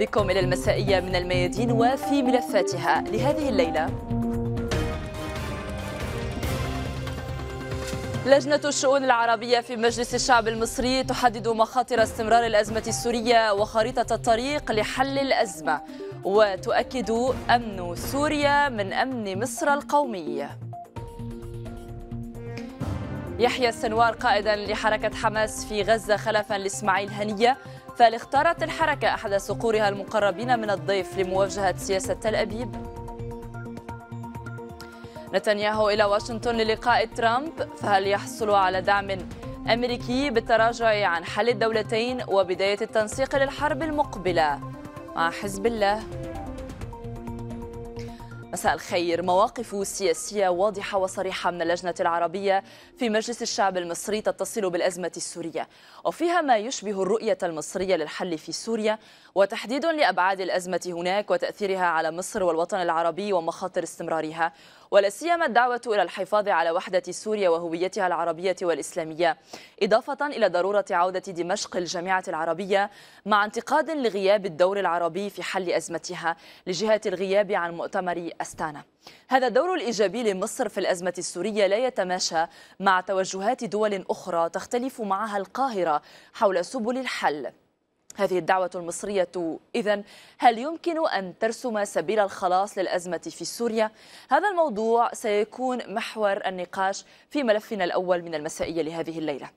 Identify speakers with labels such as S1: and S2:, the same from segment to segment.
S1: بكم إلى المسائية من الميادين وفي ملفاتها لهذه الليلة لجنة الشؤون العربية في مجلس الشعب المصري تحدد مخاطر استمرار الأزمة السورية وخريطة الطريق لحل الأزمة وتؤكد أمن سوريا من أمن مصر القومي يحيى السنوار قائدا لحركة حماس في غزة خلفا لإسماعيل هنية فهل اختارت الحركة أحد صقورها المقربين من الضيف لمواجهة سياسة تل أبيب نتنياهو إلى واشنطن للقاء ترامب فهل يحصل على دعم أمريكي بالتراجع عن حل الدولتين وبداية التنسيق للحرب المقبلة مع حزب الله؟ مساء الخير مواقف سياسية واضحة وصريحة من اللجنة العربية في مجلس الشعب المصري تتصل بالأزمة السورية وفيها ما يشبه الرؤية المصرية للحل في سوريا وتحديد لأبعاد الأزمة هناك وتأثيرها على مصر والوطن العربي ومخاطر استمرارها ولا سيما الدعوة إلى الحفاظ على وحدة سوريا وهويتها العربية والإسلامية إضافة إلى ضرورة عودة دمشق الجامعة العربية مع انتقاد لغياب الدور العربي في حل أزمتها لجهة الغياب عن مؤتمر أستانا هذا الدور الإيجابي لمصر في الأزمة السورية لا يتماشى مع توجهات دول أخرى تختلف معها القاهرة حول سبل الحل هذه الدعوة المصرية إذا هل يمكن أن ترسم سبيل الخلاص للأزمة في سوريا؟ هذا الموضوع سيكون محور النقاش في ملفنا الأول من المسائية لهذه الليلة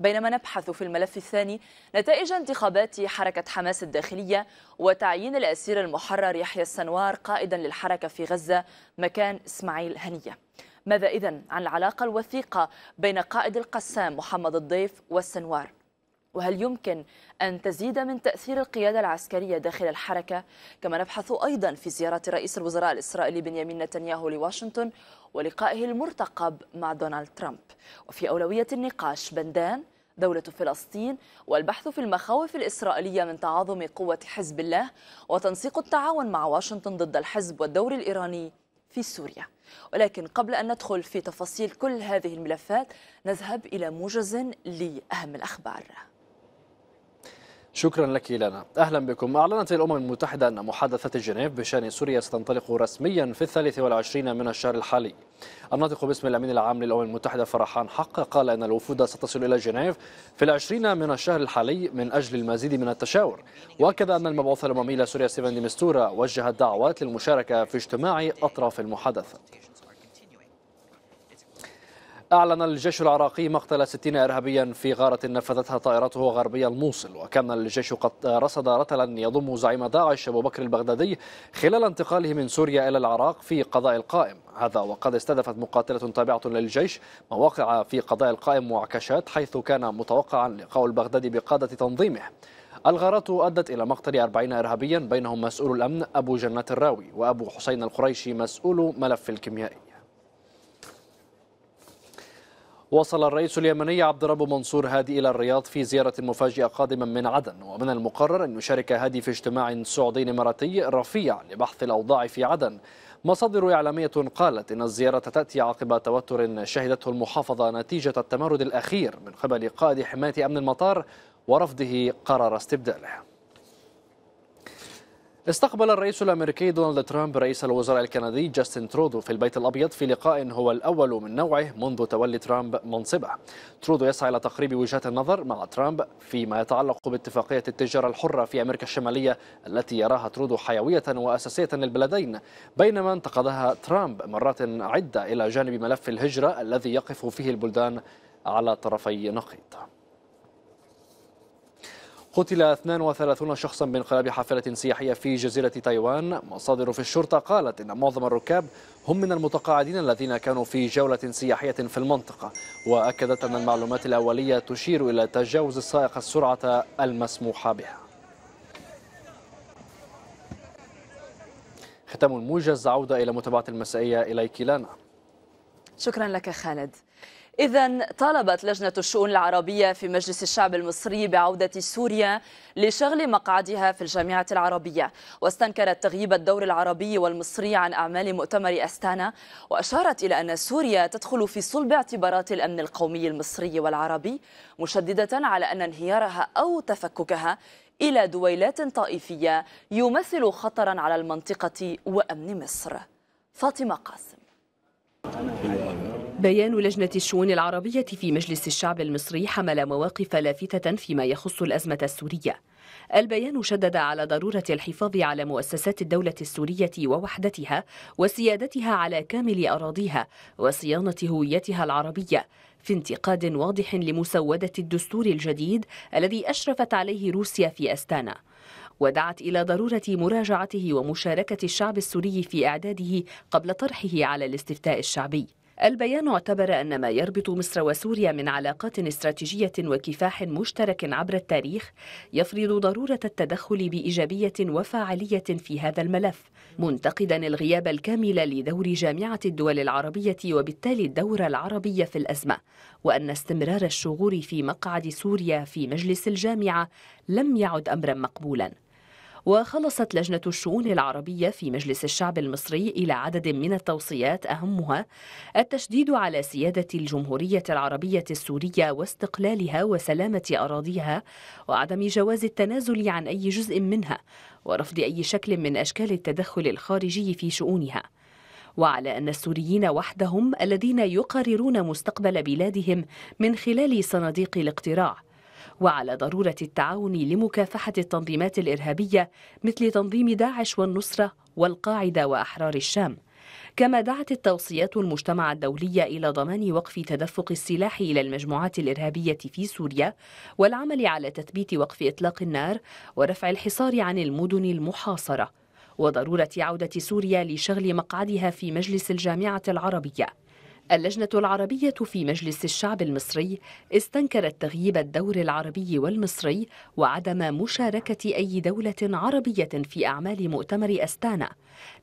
S1: بينما نبحث في الملف الثاني نتائج انتخابات حركة حماس الداخلية وتعيين الأسير المحرر يحيى السنوار قائدا للحركة في غزة مكان إسماعيل هنية ماذا إذن عن العلاقة الوثيقة بين قائد القسام محمد الضيف والسنوار؟ وهل يمكن أن تزيد من تأثير القيادة العسكرية داخل الحركة؟ كما نبحث أيضا في زيارة رئيس الوزراء الإسرائيلي بنيامين نتنياهو لواشنطن ولقائه المرتقب مع دونالد ترامب وفي أولوية النقاش بندان دولة فلسطين والبحث في المخاوف الإسرائيلية من تعاظم قوة حزب الله وتنسيق التعاون مع واشنطن ضد الحزب والدور الإيراني في سوريا ولكن قبل أن ندخل في تفاصيل كل هذه الملفات نذهب إلى موجز لأهم الأخبار
S2: شكرا لك لنا أهلا بكم أعلنت الأمم المتحدة أن محادثات جنيف بشأن سوريا ستنطلق رسميا في الثالث والعشرين من الشهر الحالي الناطق باسم الأمين العام للأمم المتحدة فرحان حق قال أن الوفود ستصل إلى جنيف في العشرين من الشهر الحالي من أجل المزيد من التشاور وأكد أن المبعوث الأممي لسوريا ستيفن ديمستورا وجه الدعوات للمشاركة في اجتماع أطراف المحادثات أعلن الجيش العراقي مقتل 60 إرهابيا في غارة نفذتها طائرته غربي الموصل وكان الجيش قد رصد رتلا يضم زعيم داعش أبو بكر البغدادي خلال انتقاله من سوريا إلى العراق في قضاء القائم هذا وقد استهدفت مقاتلة تابعة للجيش مواقع في قضاء القائم وعكاشات حيث كان متوقعا لقاء البغدادي بقادة تنظيمه الغارات أدت إلى مقتل 40 إرهابيا بينهم مسؤول الأمن أبو جنات الراوي وأبو حسين القريشي مسؤول ملف الكيميائي وصل الرئيس اليمني عبد الرب منصور هادي إلى الرياض في زيارة مفاجئة قادما من عدن ومن المقرر أن يشارك هادي في اجتماع سعودي إماراتي رفيع لبحث الأوضاع في عدن مصادر إعلامية قالت إن الزيارة تأتي عقب توتر شهدته المحافظة نتيجة التمرد الأخير من قبل قائد حماية أمن المطار ورفضه قرار استبداله استقبل الرئيس الامريكي دونالد ترامب رئيس الوزراء الكندي جاستن ترودو في البيت الابيض في لقاء هو الاول من نوعه منذ تولي ترامب منصبه. ترودو يسعى الى تقريب وجهات النظر مع ترامب فيما يتعلق باتفاقيه التجاره الحره في امريكا الشماليه التي يراها ترودو حيويه واساسيه للبلدين، بينما انتقدها ترامب مرات عده الى جانب ملف الهجره الذي يقف فيه البلدان على طرفي نقيض. قتل 32 شخصا بانقلاب حافلة سياحية في جزيرة تايوان مصادر في الشرطة قالت إن معظم الركاب هم من المتقاعدين الذين كانوا في جولة سياحية في المنطقة وأكدت أن المعلومات الأولية تشير إلى تجاوز السائق السرعة المسموحة بها ختام الموجز عودة إلى متابعة المسائية إليك لانا
S1: شكرا لك خالد إذا طالبت لجنة الشؤون العربية في مجلس الشعب المصري بعودة سوريا لشغل مقعدها في الجامعة العربية واستنكرت تغييب الدور العربي والمصري عن أعمال مؤتمر أستانا وأشارت إلى أن سوريا تدخل في صلب اعتبارات الأمن القومي المصري والعربي مشددة على أن انهيارها أو تفككها إلى دويلات طائفية يمثل خطرا على المنطقة وأمن مصر فاطمة قاسم
S3: بيان لجنة الشؤون العربية في مجلس الشعب المصري حمل مواقف لافتة فيما يخص الأزمة السورية البيان شدد على ضرورة الحفاظ على مؤسسات الدولة السورية ووحدتها وسيادتها على كامل أراضيها وصيانة هويتها العربية في انتقاد واضح لمسودة الدستور الجديد الذي أشرفت عليه روسيا في أستانا ودعت إلى ضرورة مراجعته ومشاركة الشعب السوري في إعداده قبل طرحه على الاستفتاء الشعبي البيان اعتبر أن ما يربط مصر وسوريا من علاقات استراتيجية وكفاح مشترك عبر التاريخ يفرض ضرورة التدخل بإيجابية وفاعلية في هذا الملف منتقدا الغياب الكامل لدور جامعة الدول العربية وبالتالي الدور العربي في الأزمة وأن استمرار الشغور في مقعد سوريا في مجلس الجامعة لم يعد أمرا مقبولا وخلصت لجنة الشؤون العربية في مجلس الشعب المصري إلى عدد من التوصيات أهمها التشديد على سيادة الجمهورية العربية السورية واستقلالها وسلامة أراضيها وعدم جواز التنازل عن أي جزء منها ورفض أي شكل من أشكال التدخل الخارجي في شؤونها وعلى ان السوريين وحدهم الذين يقررون مستقبل بلادهم من خلال صناديق الاقتراع وعلى ضرورة التعاون لمكافحة التنظيمات الإرهابية مثل تنظيم داعش والنصرة والقاعدة وأحرار الشام كما دعت التوصيات المجتمع الدولي إلى ضمان وقف تدفق السلاح إلى المجموعات الإرهابية في سوريا والعمل على تثبيت وقف إطلاق النار ورفع الحصار عن المدن المحاصرة وضرورة عودة سوريا لشغل مقعدها في مجلس الجامعة العربية اللجنة العربية في مجلس الشعب المصري استنكرت تغييب الدور العربي والمصري وعدم مشاركة أي دولة عربية في أعمال مؤتمر أستانا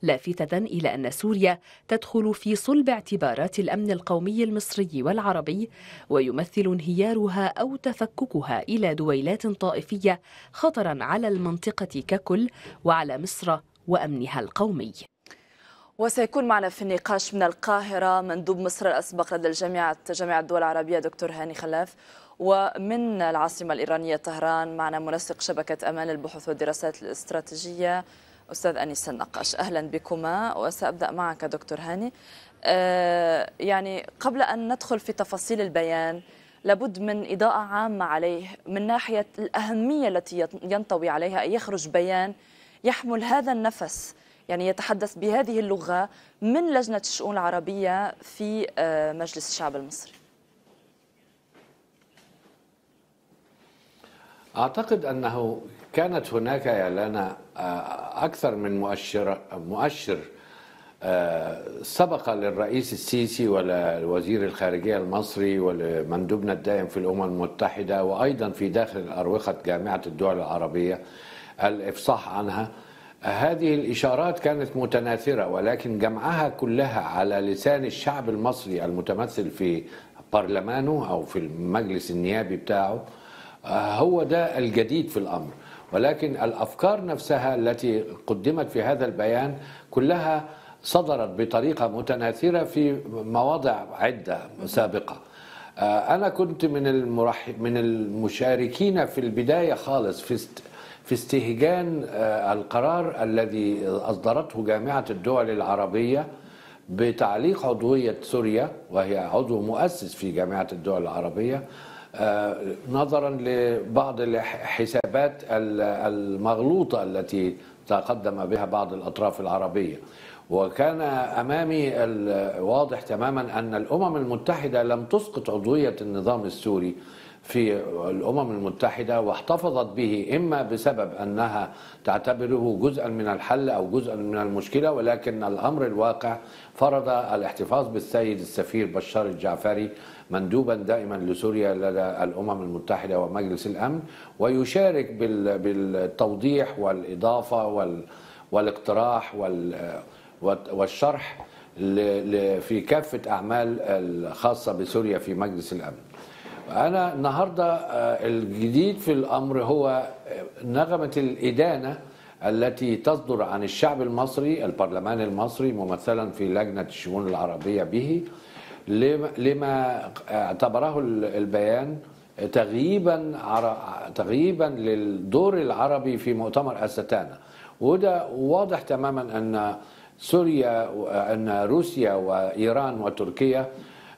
S3: لافتة إلى أن سوريا تدخل في صلب اعتبارات الأمن القومي المصري والعربي ويمثل انهيارها أو تفككها إلى دويلات طائفية خطرا على المنطقة ككل وعلى مصر وأمنها القومي
S1: وسيكون معنا في النقاش من القاهرة مندوب مصر الأسبق لدى الجامعة جامعة الدول العربية دكتور هاني خلاف ومن العاصمة الإيرانية طهران معنا منسق شبكة أمان البحوث والدراسات الاستراتيجية أستاذ أنيس النقاش أهلا بكما وسأبدأ معك دكتور هاني أه يعني قبل أن ندخل في تفاصيل البيان لابد من إضاءة عامة عليه من ناحية الأهمية التي ينطوي عليها أن يخرج بيان يحمل هذا النفس يعني يتحدث بهذه اللغة من لجنة الشؤون العربية في آه، مجلس الشعب المصري
S4: أعتقد أنه كانت هناك يا لنا آه، أكثر من مؤشر مؤشر آه، سبق للرئيس السيسي ولوزير الخارجية المصري ولمندوبنا الدائم في الأمم المتحدة وأيضا في داخل أروقة جامعة الدول العربية الإفصاح عنها هذه الإشارات كانت متناثرة ولكن جمعها كلها على لسان الشعب المصري المتمثل في برلمانه أو في المجلس النيابي بتاعه آه، هو ده الجديد في الأمر ولكن الأفكار نفسها التي قدمت في هذا البيان كلها صدرت بطريقة متناثرة في مواضع عدة سابقة آه، أنا كنت من من المشاركين في البداية خالص في في استهجان آه، القرار الذي أصدرته جامعة الدول العربية بتعليق عضوية سوريا وهي عضو مؤسس في جامعة الدول العربية آه، نظرا لبعض الحسابات المغلوطة التي تقدم بها بعض الأطراف العربية وكان امامي واضح تماما ان الامم المتحده لم تسقط عضويه النظام السوري في الامم المتحده واحتفظت به اما بسبب انها تعتبره جزءا من الحل او جزءا من المشكله ولكن الامر الواقع فرض الاحتفاظ بالسيد السفير بشار الجعفري مندوبا دائما لسوريا لدى الامم المتحده ومجلس الامن ويشارك بالتوضيح والاضافه والاقتراح والشرح في كافه اعمال الخاصه بسوريا في مجلس الامن انا النهارده آه، الجديد في الامر هو آه، نغمه الادانه التي تصدر عن الشعب المصري البرلمان المصري ممثلا في لجنه الشؤون العربيه به لما اعتبره البيان تغييبا تغييبا للدور العربي في مؤتمر استانا وده واضح تماما ان سوريا ان روسيا وايران وتركيا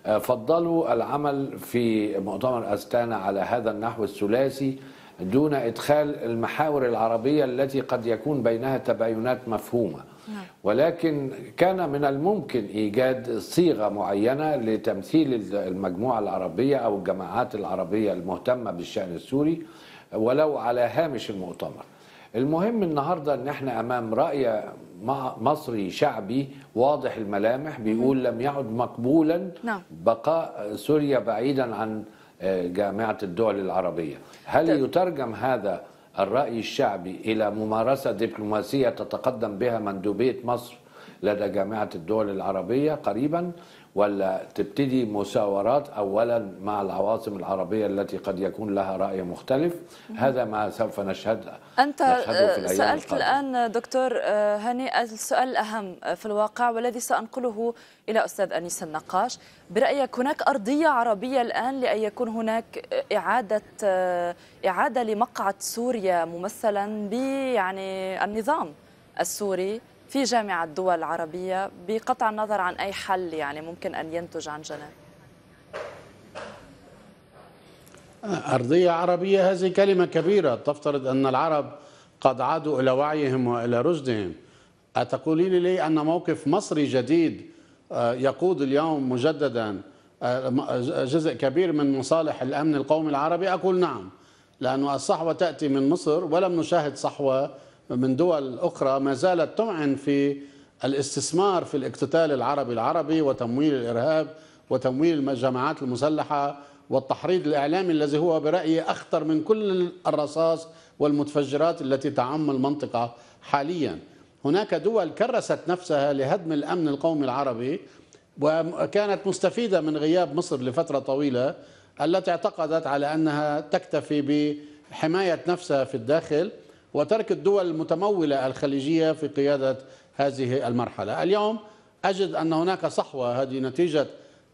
S4: آه، فضلوا العمل في مؤتمر أستانا على هذا النحو الثلاثي دون إدخال المحاور العربية التي قد يكون بينها تباينات مفهومة نعم. ولكن كان من الممكن إيجاد صيغة معينة لتمثيل المجموعة العربية أو الجماعات العربية المهتمة بالشأن السوري ولو على هامش المؤتمر المهم النهاردة أن احنا أمام رأي مصري شعبي واضح الملامح بيقول لم يعد مقبولا نعم. بقاء سوريا بعيدا عن آه، جامعة الدول العربية هل طيب. يترجم هذا الرأي الشعبي إلى ممارسة دبلوماسية تتقدم بها مندوبية مصر لدى جامعة الدول العربية قريبا ولا تبتدي مساورات اولا مع العواصم العربيه التي قد يكون لها راي مختلف هذا ما سوف نشهد
S1: انت آه، سالت في سالت الان دكتور آه، هاني السؤال الاهم في الواقع والذي سانقله الى استاذ انيس النقاش برايك هناك ارضيه عربيه الان لان يكون هناك آه، اعاده اعاده لمقعد سوريا ممثلا ب يعني النظام السوري في جامعة الدول العربية بقطع النظر عن أي حل يعني ممكن أن ينتج عن جنان
S5: أرضية عربية هذه كلمة كبيرة تفترض أن العرب قد عادوا إلى وعيهم وإلى رشدهم أتقولين لي أن موقف مصري جديد آه، يقود اليوم مجددا آه، آه، جزء كبير من مصالح الأمن القومي العربي أقول نعم لأن الصحوة تأتي من مصر ولم نشاهد صحوة من دول أخرى ما زالت تمعن في الاستثمار في الاقتتال العربي العربي وتمويل الإرهاب وتمويل الجماعات المسلحة والتحريض الإعلامي الذي هو برأيي أخطر من كل الرصاص والمتفجرات التي تعم المنطقة حاليا هناك دول كرست نفسها لهدم الأمن القومي العربي وكانت مستفيدة من غياب مصر لفترة طويلة التي اعتقدت على أنها تكتفي بحماية نفسها في الداخل وترك الدول المتمولة الخليجية في قيادة هذه المرحلة اليوم أجد أن هناك صحوة هذه نتيجة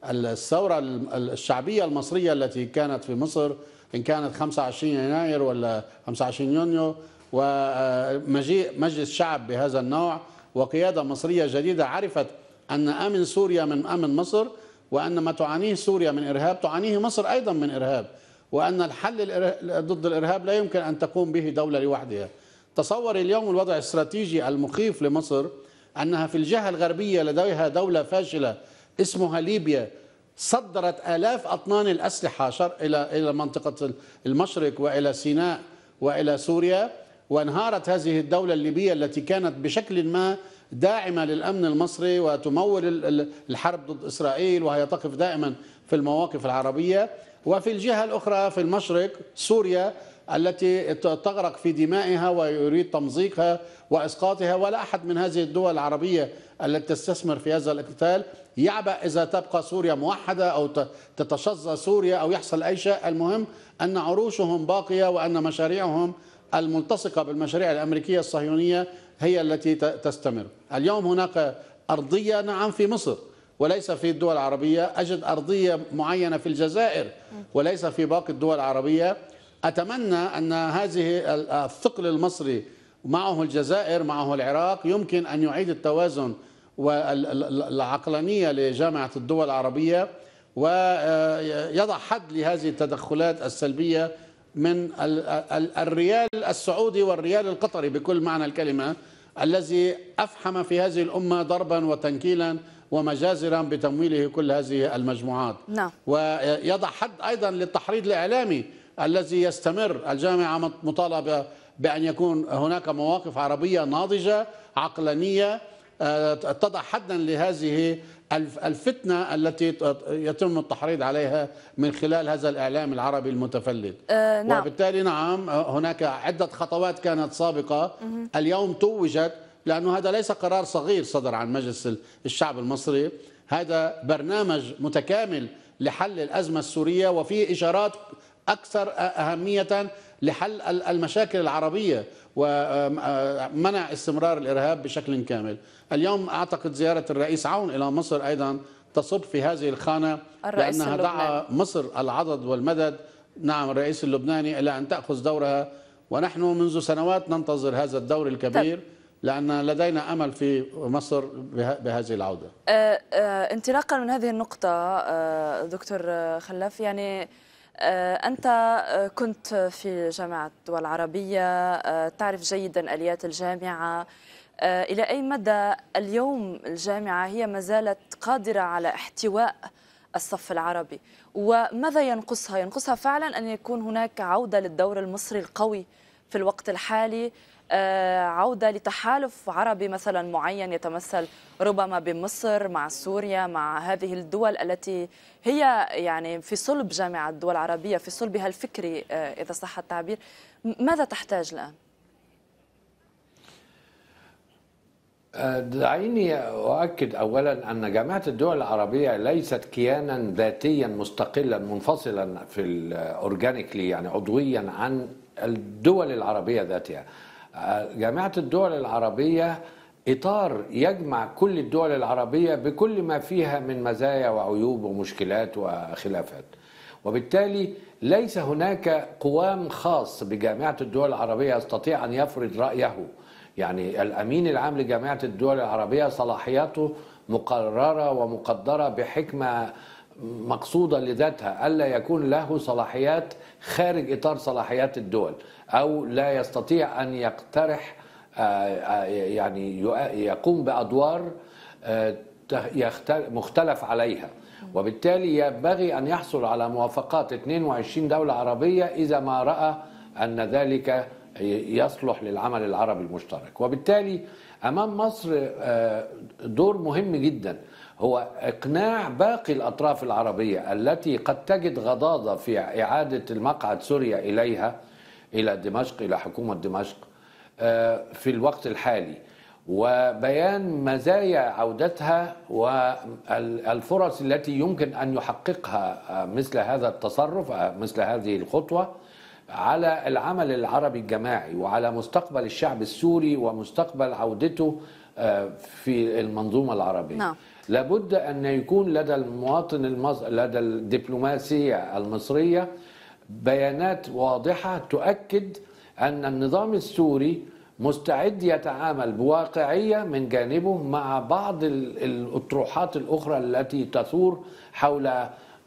S5: الثورة الشعبية المصرية التي كانت في مصر إن كانت 25 يناير ولا 25 يونيو ومجيء مجلس شعب بهذا النوع وقيادة مصرية جديدة عرفت أن أمن سوريا من أمن مصر وأن ما تعانيه سوريا من إرهاب تعانيه مصر أيضا من إرهاب وأن الحل ضد الإرهاب لا يمكن أن تقوم به دولة لوحدها تصور اليوم الوضع الاستراتيجي المخيف لمصر أنها في الجهة الغربية لديها دولة فاشلة اسمها ليبيا صدرت آلاف أطنان الأسلحة إلى إلى منطقة المشرق وإلى سيناء وإلى سوريا وانهارت هذه الدولة الليبية التي كانت بشكل ما داعمة للأمن المصري وتمول الحرب ضد إسرائيل وهي تقف دائما في المواقف العربية وفي الجهة الأخرى في المشرق سوريا التي تغرق في دمائها ويريد تمزيقها وإسقاطها ولا أحد من هذه الدول العربية التي تستثمر في هذا الاقتتال يعبأ إذا تبقى سوريا موحدة أو تتشظى سوريا أو يحصل أي شيء المهم أن عروشهم باقية وأن مشاريعهم الملتصقة بالمشاريع الأمريكية الصهيونية هي التي تستمر اليوم هناك أرضية نعم في مصر وليس في الدول العربية أجد أرضية معينة في الجزائر وليس في باقي الدول العربية أتمنى أن هذه الثقل المصري معه الجزائر معه العراق يمكن أن يعيد التوازن والعقلانية لجامعة الدول العربية ويضع حد لهذه التدخلات السلبية من الريال السعودي والريال القطري بكل معنى الكلمة الذي أفحم في هذه الأمة ضربا وتنكيلا ومجازرا بتمويله كل هذه المجموعات نعم. ويضع حد أيضا للتحريض الإعلامي الذي يستمر الجامعة مطالبة بأن يكون هناك مواقف عربية ناضجة عقلانية آه، تضع حدا لهذه الفتنة التي يتم التحريض عليها من خلال هذا الإعلام العربي المتفلت أه نعم. وبالتالي نعم هناك عدة خطوات كانت سابقة اليوم توجت لأنه هذا ليس قرار صغير صدر عن مجلس الشعب المصري هذا برنامج متكامل لحل الأزمة السورية وفيه إشارات أكثر أهمية لحل المشاكل العربية ومنع استمرار الإرهاب بشكل كامل اليوم أعتقد زيارة الرئيس عون إلى مصر أيضا تصب في هذه الخانة لأنها دعا مصر العضد والمدد نعم الرئيس اللبناني إلى أن تأخذ دورها ونحن منذ سنوات ننتظر هذا الدور الكبير طيب. لأن لدينا أمل في مصر بهذه العودة
S1: أه، أه، انطلاقا من هذه النقطة أه، دكتور خلاف يعني أنت كنت في جامعة الدول العربية تعرف جيدا آليات الجامعة إلى أي مدى اليوم الجامعة هي ما زالت قادرة على احتواء الصف العربي وماذا ينقصها؟ ينقصها فعلا أن يكون هناك عودة للدور المصري القوي في الوقت الحالي آه، عودة لتحالف عربي مثلا معين يتمثل ربما بمصر مع سوريا مع هذه الدول التي هي يعني في صلب جامعة الدول العربية في صلبها الفكري آه، إذا صح التعبير ماذا تحتاج الآن؟
S4: آه، دعيني أؤكد أولا أن جامعة الدول العربية ليست كيانا ذاتيا مستقلا منفصلا في الأورجانيكلي يعني عضويا عن الدول العربية ذاتها جامعة الدول العربية إطار يجمع كل الدول العربية بكل ما فيها من مزايا وعيوب ومشكلات وخلافات وبالتالي ليس هناك قوام خاص بجامعة الدول العربية يستطيع أن يفرض رأيه يعني الأمين العام لجامعة الدول العربية صلاحياته مقررة ومقدرة بحكمة مقصودة لذاتها ألا يكون له صلاحيات خارج إطار صلاحيات الدول او لا يستطيع ان يقترح آه، آه، يعني يقوم بادوار آه، مختلف عليها وبالتالي ينبغي ان يحصل على موافقات 22 دوله عربيه اذا ما راى ان ذلك يصلح للعمل العربي المشترك وبالتالي امام مصر دور مهم جدا هو اقناع باقي الاطراف العربيه التي قد تجد غضاضه في اعاده المقعد سوريا اليها إلى دمشق إلى حكومة دمشق آه، في الوقت الحالي وبيان مزايا عودتها والفرص التي يمكن أن يحققها آه، مثل هذا التصرف آه، مثل هذه الخطوة على العمل العربي الجماعي وعلى مستقبل الشعب السوري ومستقبل عودته في المنظومة العربية نعم. لابد أن يكون لدى المواطن المصري لدى الدبلوماسية المصرية بيانات واضحه تؤكد ان النظام السوري مستعد يتعامل بواقعيه من جانبه مع بعض الاطروحات الاخرى التي تثور حول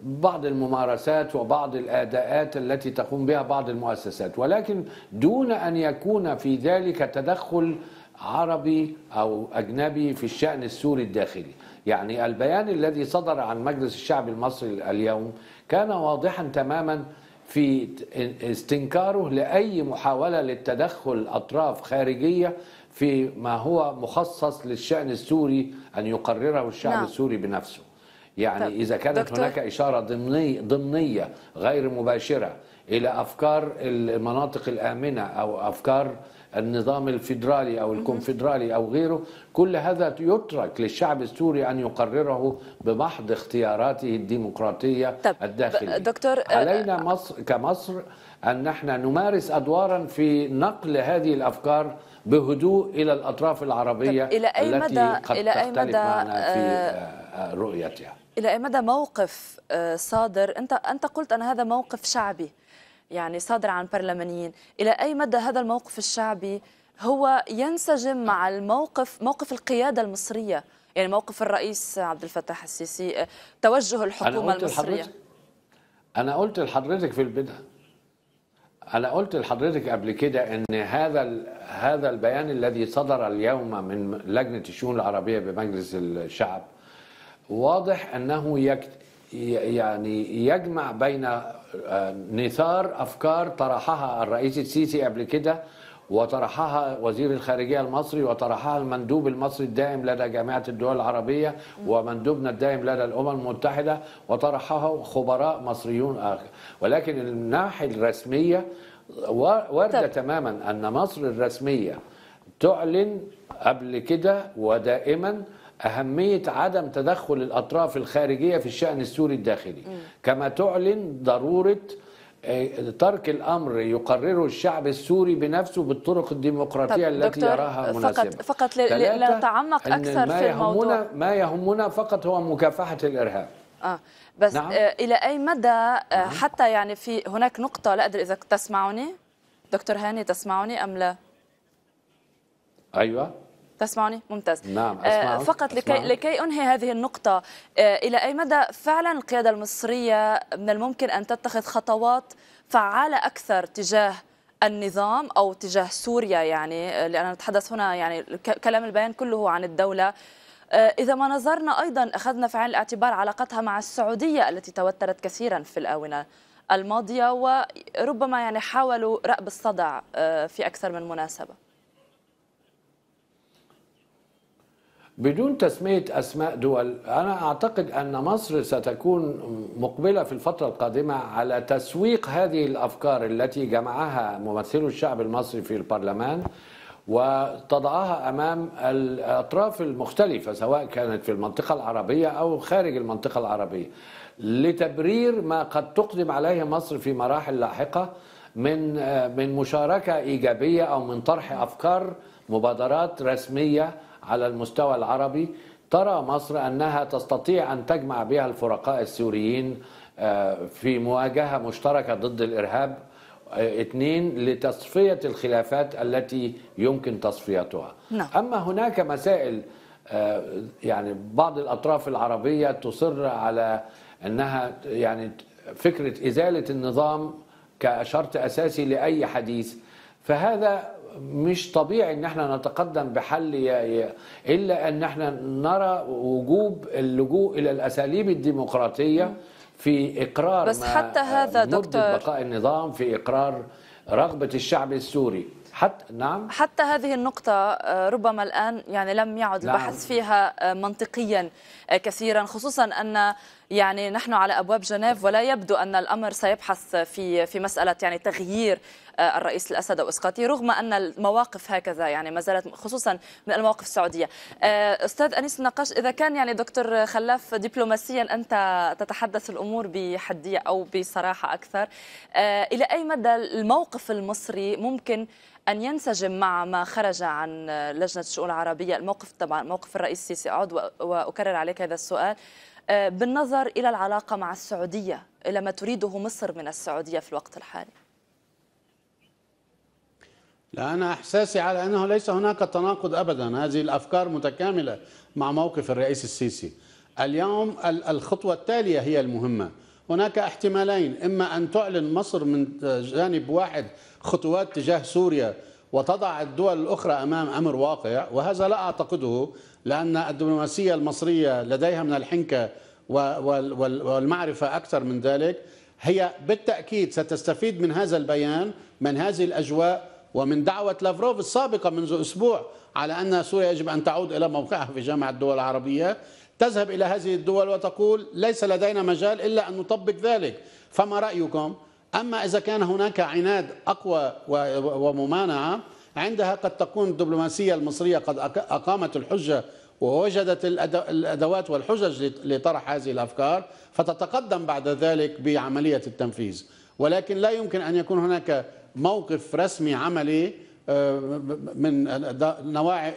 S4: بعض الممارسات وبعض الاداءات التي تقوم بها بعض المؤسسات ولكن دون ان يكون في ذلك تدخل عربي او اجنبي في الشان السوري الداخلي يعني البيان الذي صدر عن مجلس الشعب المصري اليوم كان واضحا تماما في استنكاره لاي محاوله للتدخل اطراف خارجيه في ما هو مخصص للشان السوري ان يقرره الشعب نعم. السوري بنفسه يعني طب. اذا كانت دكتور. هناك اشاره ضمنيه ضمنيه غير مباشره الى افكار المناطق الامنه او افكار النظام الفيدرالي أو الكونفدرالي أو غيره كل هذا يترك للشعب السوري أن يقرره بمحض اختياراته الديمقراطية طب الداخلية
S1: دكتور آه، علينا
S4: مصر كمصر أن نحن نمارس أدوارا في نقل هذه الأفكار بهدوء إلى الأطراف العربية إلى أي مدى إلى أي مدى آه، آه، رؤيتها
S1: إلى أي مدى موقف صادر أنت أنت قلت أن هذا موقف شعبي يعني صادرة عن برلمانيين إلى أي مدى هذا الموقف الشعبي هو ينسجم مع الموقف موقف القيادة المصرية يعني موقف الرئيس عبد الفتاح السيسي آه، توجه الحكومة أنا قلت المصرية
S4: أنا قلت لحضرتك في البداية أنا قلت لحضرتك قبل كده إن هذا هذا البيان الذي صدر اليوم من لجنة الشؤون العربية بمجلس الشعب واضح أنه يكتب يعني يجمع بين آه، نثار افكار طرحها الرئيس السيسي قبل كده وطرحها وزير الخارجيه المصري وطرحها المندوب المصري الدائم لدى جامعه الدول العربيه ومندوبنا الدائم لدى الامم المتحده وطرحها خبراء مصريون اخر ولكن الناحيه الرسميه ورد تماما ان مصر الرسميه تعلن قبل كده ودائما أهمية عدم تدخل الأطراف الخارجية في الشأن السوري الداخلي كما تعلن ضرورة آه، ترك الامر يقرره الشعب السوري بنفسه بالطرق الديمقراطيه التي يراها مناسبه فقط فقط لنتعمق اكثر في الموضوع ما يهمنا فقط هو مكافحه الارهاب
S1: آه. بس نعم. آه الى اي مدى آه نعم. حتى يعني في هناك نقطه لا ادري اذا تسمعني دكتور هاني تسمعني ام لا ايوه تسمعني ممتاز نعم آه، أسمعك. فقط لكي أسمعك. لكي انهي هذه النقطه آه، الى اي مدى فعلا القياده المصريه من الممكن ان تتخذ خطوات فعاله اكثر تجاه النظام او تجاه سوريا يعني آه، لان نتحدث هنا يعني كلام البيان كله عن الدوله إذا ما نظرنا أيضا أخذنا في عين الاعتبار علاقتها مع السعودية التي توترت كثيرا في الآونة الماضية وربما يعني حاولوا رأب الصدع في أكثر من مناسبة
S4: بدون تسمية أسماء دول أنا أعتقد أن مصر ستكون مقبلة في الفترة القادمة على تسويق هذه الأفكار التي جمعها ممثلو الشعب المصري في البرلمان وتضعها امام الاطراف المختلفه سواء كانت في المنطقه العربيه او خارج المنطقه العربيه لتبرير ما قد تقدم عليه مصر في مراحل لاحقه من من مشاركه ايجابيه او من طرح افكار مبادرات رسميه على المستوى العربي ترى مصر انها تستطيع ان تجمع بها الفرقاء السوريين آه، في مواجهه مشتركه ضد الارهاب اثنين آه، لتصفيه الخلافات التي يمكن تصفيتها نعم. اما هناك مسائل آه، يعني بعض الاطراف العربيه تصر على انها يعني فكره ازاله النظام كشرط اساسي لاي حديث فهذا مش طبيعي ان احنا نتقدم بحل الا ان احنا نرى وجوب اللجوء الى الاساليب الديمقراطيه في اقرار بس حتى هذا دكتور بقاء النظام في اقرار رغبه الشعب السوري حتى نعم
S1: حتى هذه النقطة آه، ربما الآن يعني لم يعد البحث نعم. فيها آه، منطقيا آه، كثيرا خصوصا أن يعني نحن على ابواب جنيف ولا يبدو ان الامر سيبحث في في مساله يعني تغيير آه، الرئيس الاسد او اسقاطه رغم ان المواقف هكذا يعني ما زالت خصوصا من المواقف السعوديه آه، استاذ انيس النقاش اذا كان يعني دكتور خلاف دبلوماسيا انت تتحدث الامور بحديه او بصراحه اكثر آه، الى اي مدى الموقف المصري ممكن أن ينسجم مع ما خرج عن لجنة الشؤون العربية الموقف طبعا موقف الرئيس السيسي أعود وأكرر عليك هذا السؤال آه، بالنظر إلى العلاقة مع السعودية إلى ما تريده مصر من السعودية في الوقت الحالي
S5: لا أنا إحساسي على أنه ليس هناك تناقض أبدا هذه الأفكار متكاملة مع موقف الرئيس السيسي اليوم الخطوة التالية هي المهمة هناك احتمالين إما أن تعلن مصر من جانب واحد خطوات تجاه سوريا وتضع الدول الأخرى أمام أمر واقع وهذا لا أعتقده لأن الدبلوماسية المصرية لديها من الحنكة والمعرفة أكثر من ذلك هي بالتأكيد ستستفيد من هذا البيان من هذه الأجواء ومن دعوة لافروف السابقة منذ أسبوع على أن سوريا يجب أن تعود إلى موقعها في جامعة الدول العربية تذهب إلى هذه الدول وتقول ليس لدينا مجال إلا أن نطبق ذلك فما رأيكم؟ أما إذا كان هناك عناد أقوى وممانعة عندها قد تكون الدبلوماسية المصرية قد أقامت الحجة ووجدت الأدوات والحجج لطرح هذه الأفكار فتتقدم بعد ذلك بعملية التنفيذ ولكن لا يمكن أن يكون هناك موقف رسمي عملي آه، من نواعي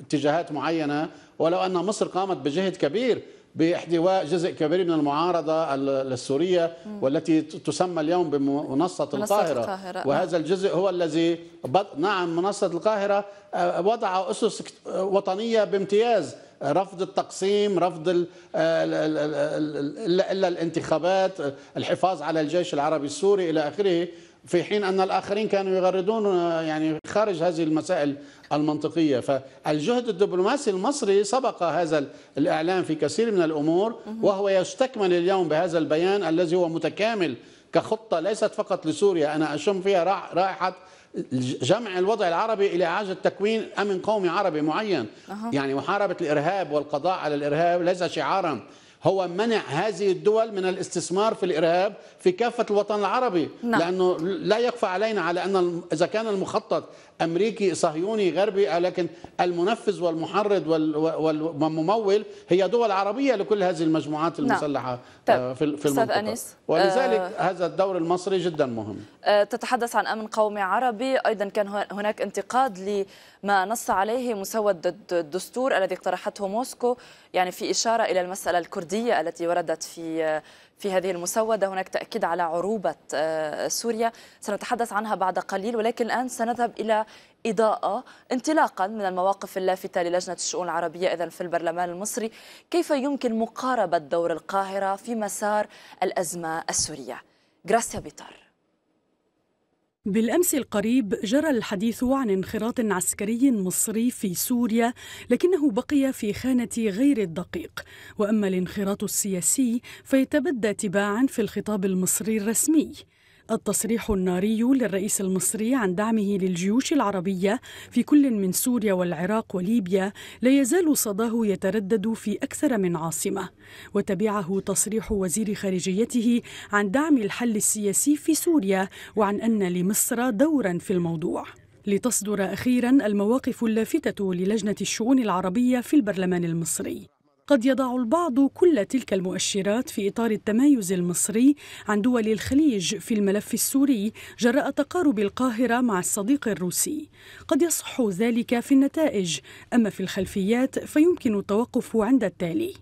S5: اتجاهات معينة ولو أن مصر قامت بجهد كبير باحتواء جزء كبير من المعارضة السورية والتي تسمى اليوم بمنصة القاهرة, القاهرة. نعم. وهذا الجزء هو الذي نعم منصة القاهرة آه، وضع أسس وطنية بامتياز رفض التقسيم رفض الا الانتخابات الحفاظ على الجيش العربي السوري الى اخره في حين أن الآخرين كانوا يغردون يعني خارج هذه المسائل المنطقية فالجهد الدبلوماسي المصري سبق هذا الإعلام في كثير من الأمور وهو يستكمل اليوم بهذا البيان الذي هو متكامل كخطة ليست فقط لسوريا أنا أشم فيها رائحة جمع الوضع العربي الى اعاده تكوين امن قومي عربي معين أه. يعني محاربه الارهاب والقضاء على الارهاب ليس شعارا هو منع هذه الدول من الاستثمار في الارهاب في كافه الوطن العربي لا. نعم. لانه لا يخفى علينا على ان اذا كان المخطط أمريكي صهيوني غربي لكن المنفذ والمحرض والممول هي دول عربية لكل هذه المجموعات نعم. المسلحة نعم. في المنطقة أنيس. ولذلك آه هذا الدور المصري جدا مهم
S1: آه تتحدث عن أمن قومي عربي أيضا كان هناك انتقاد لما نص عليه مسود الدستور الذي اقترحته موسكو يعني في إشارة إلى المسألة الكردية التي وردت في آه، في هذه المسودة هناك تأكيد على عروبة آه، سوريا سنتحدث عنها بعد قليل ولكن الآن سنذهب إلى إضاءة انطلاقا من المواقف اللافتة للجنة الشؤون العربية إذا في البرلمان المصري كيف يمكن مقاربة دور القاهرة في مسار الأزمة السورية غراسيا بيتار
S6: بالامس القريب جرى الحديث عن انخراط عسكري مصري في سوريا لكنه بقي في خانه غير الدقيق واما الانخراط السياسي فيتبدى تباعا في الخطاب المصري الرسمي التصريح الناري للرئيس المصري عن دعمه للجيوش العربية في كل من سوريا والعراق وليبيا لا يزال صداه يتردد في أكثر من عاصمة وتبعه تصريح وزير خارجيته عن دعم الحل السياسي في سوريا وعن أن لمصر دورا في الموضوع لتصدر أخيرا المواقف اللافتة للجنة الشؤون العربية في البرلمان المصري قد يضع البعض كل تلك المؤشرات في إطار التمايز المصري عن دول الخليج في الملف السوري جراء تقارب القاهرة مع الصديق الروسي قد يصح ذلك في النتائج أما في الخلفيات فيمكن التوقف عند التالي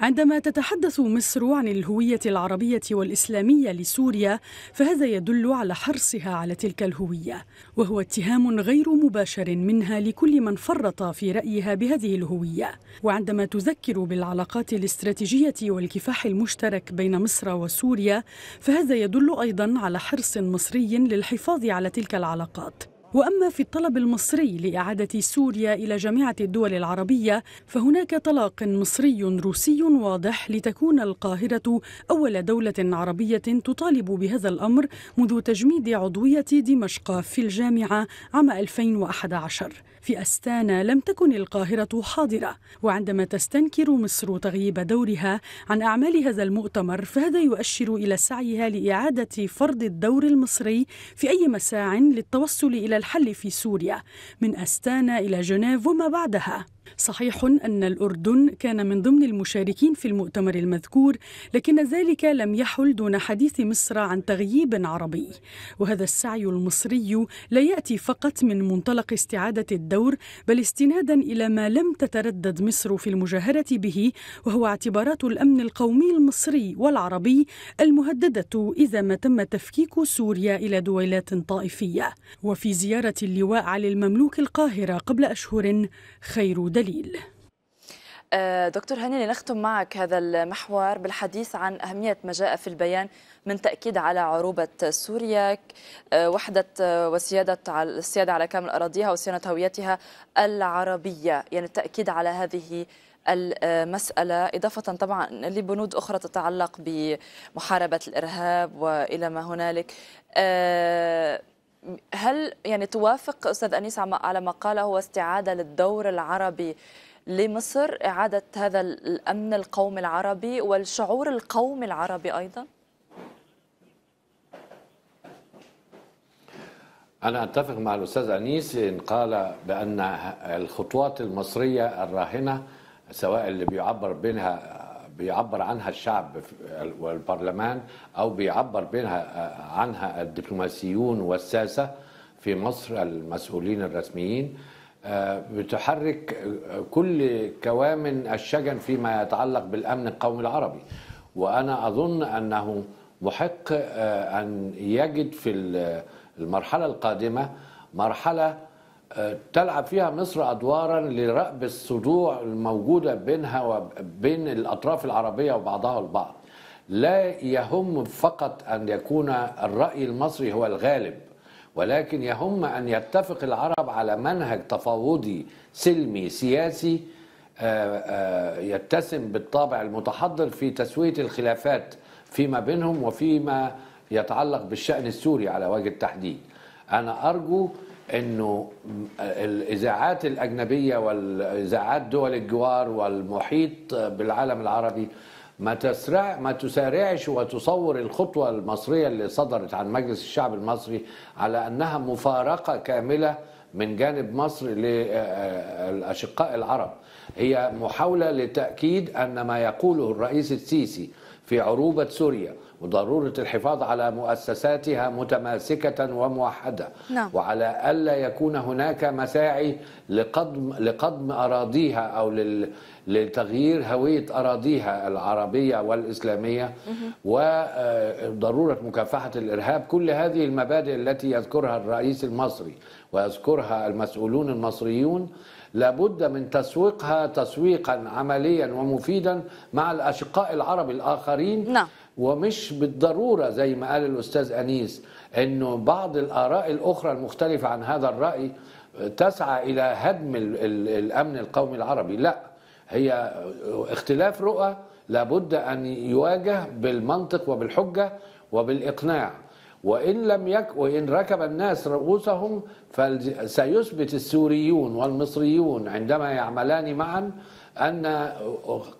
S6: عندما تتحدث مصر عن الهوية العربية والإسلامية لسوريا فهذا يدل على حرصها على تلك الهوية وهو اتهام غير مباشر منها لكل من فرط في رأيها بهذه الهوية وعندما تذكر بالعلاقات الاستراتيجية والكفاح المشترك بين مصر وسوريا فهذا يدل أيضا على حرص مصري للحفاظ على تلك العلاقات واما في الطلب المصري لاعاده سوريا الى جامعه الدول العربيه فهناك طلاق مصري روسي واضح لتكون القاهره اول دوله عربيه تطالب بهذا الامر منذ تجميد عضويه دمشق في الجامعه عام 2011 في أستانا لم تكن القاهرة حاضرة وعندما تستنكر مصر تغييب دورها عن أعمال هذا المؤتمر فهذا يؤشر إلى سعيها لإعادة فرض الدور المصري في أي مساع للتوصل إلى الحل في سوريا من أستانا إلى جنيف وما بعدها صحيح أن الأردن كان من ضمن المشاركين في المؤتمر المذكور لكن ذلك لم يحل دون حديث مصر عن تغييب عربي وهذا السعي المصري لا يأتي فقط من منطلق استعادة الدور بل استنادا إلى ما لم تتردد مصر في المجاهرة به وهو اعتبارات الأمن القومي المصري والعربي المهددة إذا ما تم تفكيك سوريا إلى دويلات طائفية وفي زيارة اللواء علي المملوك القاهرة قبل أشهر خير دليل
S1: آه، دكتور هاني لنختم معك هذا المحور بالحديث عن أهمية ما جاء في البيان من تأكيد على عروبة سوريا آه، وحدة آه، وسيادة على السيادة على كامل أراضيها وصيانة هويتها العربية يعني التأكيد على هذه المسألة إضافة طبعا لبنود أخرى تتعلق بمحاربة الإرهاب وإلى ما هنالك هل يعني توافق استاذ انيس على ما قاله هو استعاده للدور العربي لمصر اعاده هذا الامن القومي العربي والشعور القومي العربي ايضا؟
S4: أنا أتفق مع الأستاذ أنيس إن قال بأن الخطوات المصرية الراهنة سواء اللي بيعبر بينها بيعبر عنها الشعب والبرلمان او بيعبر بينها آه، عنها الدبلوماسيون والساسه في مصر المسؤولين الرسميين آه، بتحرك آه، كل كوامن الشجن فيما يتعلق بالامن القومي العربي وانا اظن انه محق ان يجد في المرحله القادمه مرحله تلعب فيها مصر ادوارا لرأب الصدوع الموجوده بينها وبين الاطراف العربيه وبعضها البعض. لا يهم فقط ان يكون الراي المصري هو الغالب ولكن يهم ان يتفق العرب على منهج تفاوضي سلمي سياسي آه، آه، يتسم بالطابع المتحضر في تسويه الخلافات فيما بينهم وفيما يتعلق بالشان السوري على وجه التحديد. انا ارجو انه الاذاعات الاجنبيه والاذاعات دول الجوار والمحيط بالعالم العربي ما تسرع ما تسارعش وتصور الخطوه المصريه اللي صدرت عن مجلس الشعب المصري على انها مفارقه كامله من جانب مصر للاشقاء العرب هي محاوله لتاكيد ان ما يقوله الرئيس السيسي في عروبه سوريا وضرورة الحفاظ على مؤسساتها متماسكة وموحدة نعم. وعلى ألا يكون هناك مساعي لقضم, لقضم أراضيها أو لل لتغيير هوية أراضيها العربية والإسلامية وضرورة آه، مكافحة الإرهاب كل هذه المبادئ التي يذكرها الرئيس المصري ويذكرها المسؤولون المصريون لابد من تسويقها تسويقا عمليا ومفيدا مع الأشقاء العرب الآخرين نعم. ومش بالضروره زي ما قال الاستاذ انيس انه بعض الاراء الاخرى المختلفه عن هذا الراي تسعى الى هدم الامن القومي العربي لا هي اختلاف رؤى لابد ان يواجه بالمنطق وبالحجه وبالاقناع وان لم يك وان ركب الناس رؤوسهم فسيثبت السوريون والمصريون عندما يعملان معا ان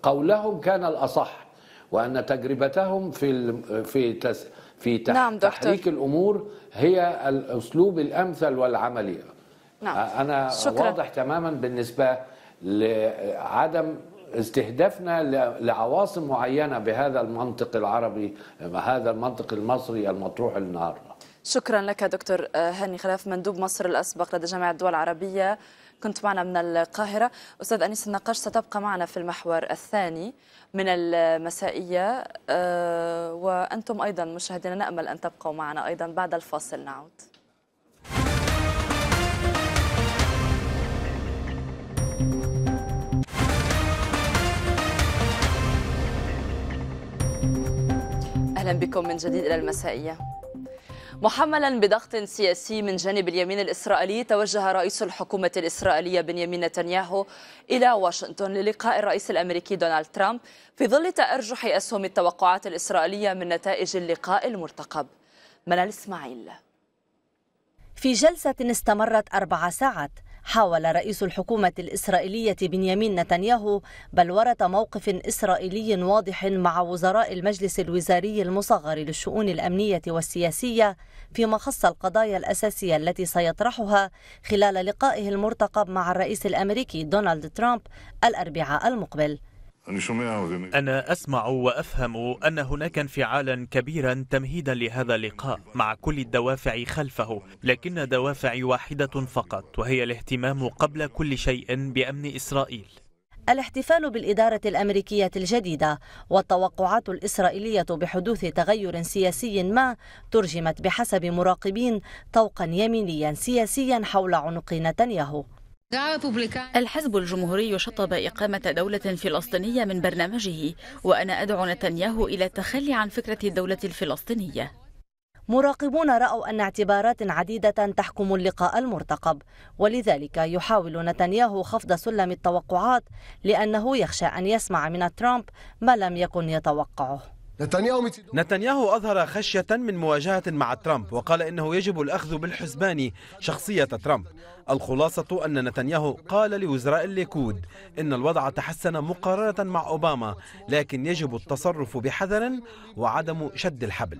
S4: قولهم كان الاصح وان تجربتهم في في في نعم دكتور. تحريك الامور هي الاسلوب الامثل والعملي
S6: نعم. انا شكرا. واضح
S4: تماما بالنسبه لعدم استهدافنا لعواصم معينه بهذا المنطق العربي هذا المنطق المصري المطروح النهارده شكرا
S1: لك دكتور آه، هاني خلاف مندوب مصر الاسبق لدى جامعه الدول العربيه كنت معنا من القاهرة أستاذ أنيس النقاش ستبقى معنا في المحور الثاني من المسائية آه، وأنتم أيضا مشاهدينا نأمل أن تبقوا معنا أيضا بعد الفاصل نعود أهلا بكم من جديد إلى المسائية محملا بضغط سياسي من جانب اليمين الإسرائيلي توجه رئيس الحكومة الإسرائيلية بنيامين نتنياهو إلى واشنطن للقاء الرئيس الأمريكي دونالد ترامب في ظل تأرجح أسهم التوقعات الإسرائيلية من نتائج اللقاء المرتقب منال إسماعيل
S7: في جلسة استمرت أربع ساعات حاول رئيس الحكومة الإسرائيلية بنيامين نتنياهو بلورة موقف إسرائيلي واضح مع وزراء المجلس الوزاري المصغر للشؤون الأمنية والسياسية فيما خص القضايا الأساسية التي سيطرحها خلال لقائه المرتقب مع الرئيس الأمريكي دونالد ترامب الأربعاء المقبل
S8: أنا أسمع وأفهم أن هناك انفعالا كبيرا تمهيدا لهذا اللقاء مع كل الدوافع خلفه لكن دوافع واحدة فقط وهي الاهتمام قبل كل شيء بأمن إسرائيل
S7: الاحتفال بالإدارة الأمريكية الجديدة والتوقعات الإسرائيلية بحدوث تغير سياسي ما ترجمت بحسب مراقبين طوقا يمينيا سياسيا حول عنق نتنياهو
S3: الحزب الجمهوري شطب إقامة دولة فلسطينية من برنامجه وأنا أدعو نتنياهو إلى التخلي عن فكرة الدولة الفلسطينية
S7: مراقبون رأوا أن اعتبارات عديدة تحكم اللقاء المرتقب ولذلك يحاول نتنياهو خفض سلم التوقعات لأنه يخشى أن يسمع من ترامب ما لم يكن يتوقعه
S9: نتنياهو أظهر خشية من مواجهة مع ترامب وقال إنه يجب الأخذ بالحسبان شخصية ترامب الخلاصة أن نتنياهو قال لوزراء الليكود إن الوضع تحسن مقارنة مع أوباما لكن يجب التصرف بحذر وعدم شد الحبل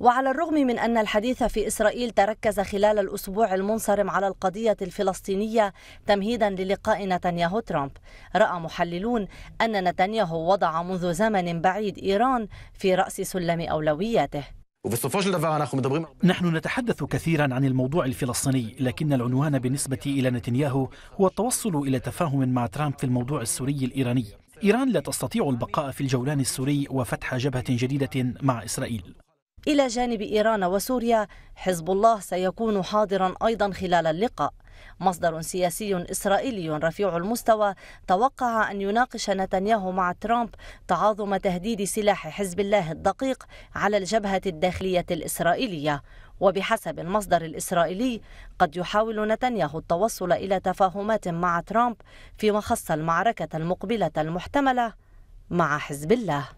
S7: وعلى الرغم من أن الحديث في إسرائيل تركز خلال الأسبوع المنصرم على القضية الفلسطينية تمهيدا للقاء نتنياهو ترامب رأى محللون أن نتنياهو وضع منذ زمن بعيد إيران في رأس سلم أولوياته
S8: نحن نتحدث كثيرا عن الموضوع الفلسطيني لكن العنوان بالنسبة إلى نتنياهو هو التوصل إلى تفاهم مع ترامب في الموضوع السوري الإيراني إيران لا تستطيع البقاء في الجولان السوري وفتح جبهة جديدة مع إسرائيل
S7: إلى جانب إيران وسوريا حزب الله سيكون حاضرا أيضا خلال اللقاء مصدر سياسي إسرائيلي رفيع المستوى توقع أن يناقش نتنياهو مع ترامب تعاظم تهديد سلاح حزب الله الدقيق على الجبهة الداخلية الإسرائيلية وبحسب المصدر الإسرائيلي قد يحاول نتنياهو التوصل إلى تفاهمات مع ترامب فيما خص المعركة المقبلة المحتملة مع حزب الله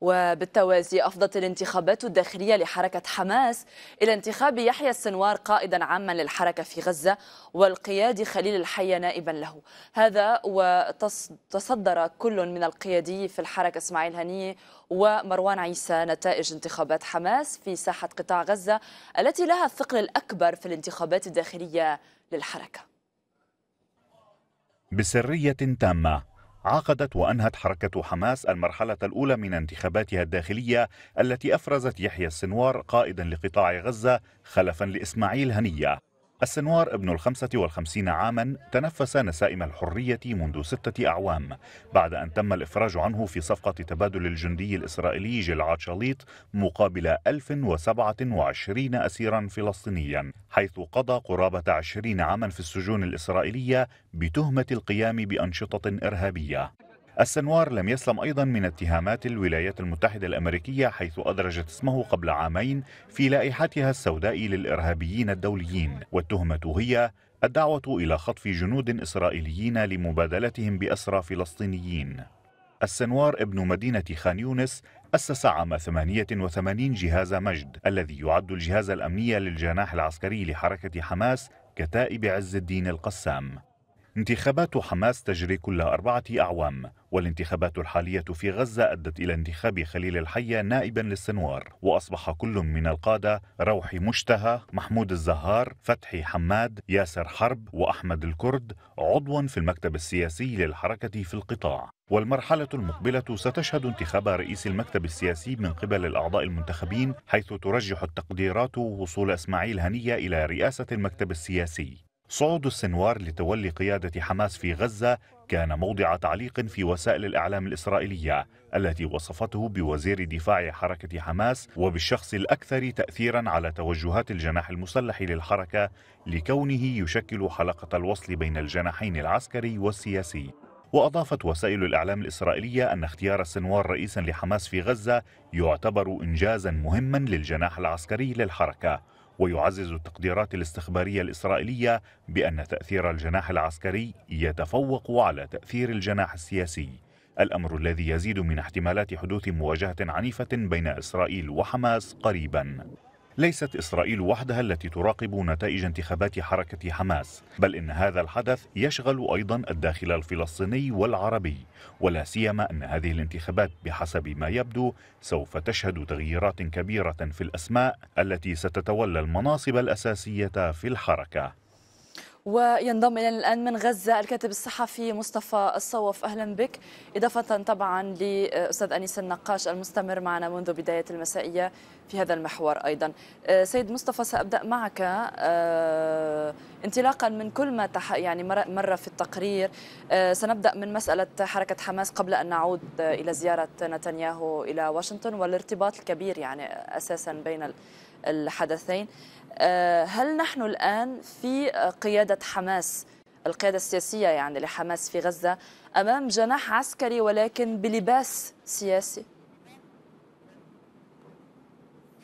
S1: وبالتوازي أفضت الانتخابات الداخلية لحركة حماس إلى انتخاب يحيى السنوار قائدا عاما للحركة في غزة والقيادي خليل الحي نائبا له هذا وتصدر كل من القيادي في الحركة إسماعيل هنيه ومروان عيسى نتائج انتخابات حماس في ساحة قطاع غزة التي لها الثقل الأكبر في الانتخابات الداخلية للحركة
S8: بسرية تامة عقدت وأنهت حركة حماس المرحلة الأولى من انتخاباتها الداخلية التي أفرزت يحيى السنوار قائدا لقطاع غزة خلفا لإسماعيل هنية السنوار ابن الخمسة والخمسين عاما تنفس نسائم الحرية منذ ستة أعوام بعد أن تم الإفراج عنه في صفقة تبادل الجندي الإسرائيلي جلعاد شاليط مقابل 1027 أسيرا فلسطينيا حيث قضى قرابة 20 عاما في السجون الإسرائيلية بتهمة القيام بأنشطة إرهابية السنوار لم يسلم أيضا من اتهامات الولايات المتحدة الأمريكية حيث أدرجت اسمه قبل عامين في لائحتها السوداء للإرهابيين الدوليين والتهمة هي الدعوة إلى خطف جنود إسرائيليين لمبادلتهم بأسرى فلسطينيين السنوار ابن مدينة خان يونس أسس عام 88 جهاز مجد الذي يعد الجهاز الأمني للجناح العسكري لحركة حماس كتائب عز الدين القسام انتخابات حماس تجري كل أربعة أعوام والانتخابات الحالية في غزة أدت إلى انتخاب خليل الحية نائبا للسنوار وأصبح كل من القادة روحي مشتهى محمود الزهار فتحي حماد ياسر حرب وأحمد الكرد عضوا في المكتب السياسي للحركة في القطاع والمرحلة المقبلة ستشهد انتخاب رئيس المكتب السياسي من قبل الأعضاء المنتخبين حيث ترجح التقديرات وصول إسماعيل هنية إلى رئاسة المكتب السياسي صعود السنوار لتولي قيادة حماس في غزة كان موضع تعليق في وسائل الإعلام الإسرائيلية التي وصفته بوزير دفاع حركة حماس وبالشخص الأكثر تأثيرا على توجهات الجناح المسلح للحركة لكونه يشكل حلقة الوصل بين الجناحين العسكري والسياسي وأضافت وسائل الإعلام الإسرائيلية أن اختيار السنوار رئيسا لحماس في غزة يعتبر إنجازا مهما للجناح العسكري للحركة ويعزز التقديرات الاستخبارية الإسرائيلية بأن تأثير الجناح العسكري يتفوق على تأثير الجناح السياسي الأمر الذي يزيد من احتمالات حدوث مواجهة عنيفة بين إسرائيل وحماس قريبا ليست إسرائيل وحدها التي تراقب نتائج انتخابات حركة حماس بل إن هذا الحدث يشغل أيضا الداخل الفلسطيني والعربي ولا سيما أن هذه الانتخابات بحسب ما يبدو سوف تشهد تغييرات كبيرة في الأسماء التي ستتولى المناصب الأساسية في الحركة
S1: وينضم إلينا الآن من غزة الكاتب الصحفي مصطفى الصوف أهلا بك إضافة طبعا لأستاذ أنيس النقاش المستمر معنا منذ بداية المسائية في هذا المحور أيضا أه، سيد مصطفى سأبدأ معك أه، انطلاقا من كل ما تح يعني مر في التقرير أه، سنبدأ من مسألة حركة حماس قبل أن نعود إلى زيارة نتنياهو إلى واشنطن والارتباط الكبير يعني أساسا بين الحدثين هل نحن الآن في قيادة حماس القيادة السياسية يعني لحماس في غزة أمام جناح عسكري ولكن بلباس سياسي؟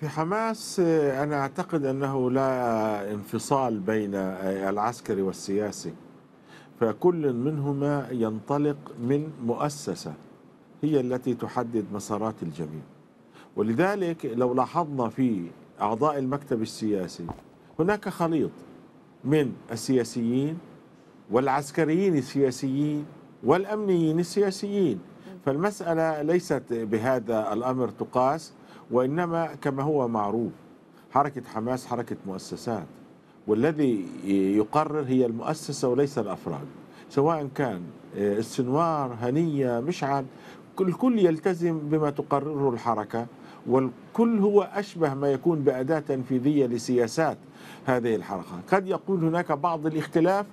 S9: في حماس أنا أعتقد أنه لا انفصال بين آه، العسكري والسياسي فكل منهما ينطلق من مؤسسة هي التي تحدد مسارات الجميع ولذلك لو لاحظنا في أعضاء المكتب السياسي هناك خليط من السياسيين والعسكريين السياسيين والأمنيين السياسيين فالمسألة ليست بهذا الأمر تقاس وإنما كما هو معروف حركة حماس حركة مؤسسات والذي يقرر هي المؤسسة وليس الأفراد سواء كان السنوار آه، هنية مشعل الكل يلتزم بما تقرره الحركة والكل هو أشبه ما يكون بأداة تنفيذية لسياسات هذه الحركة قد يكون هناك بعض الاختلاف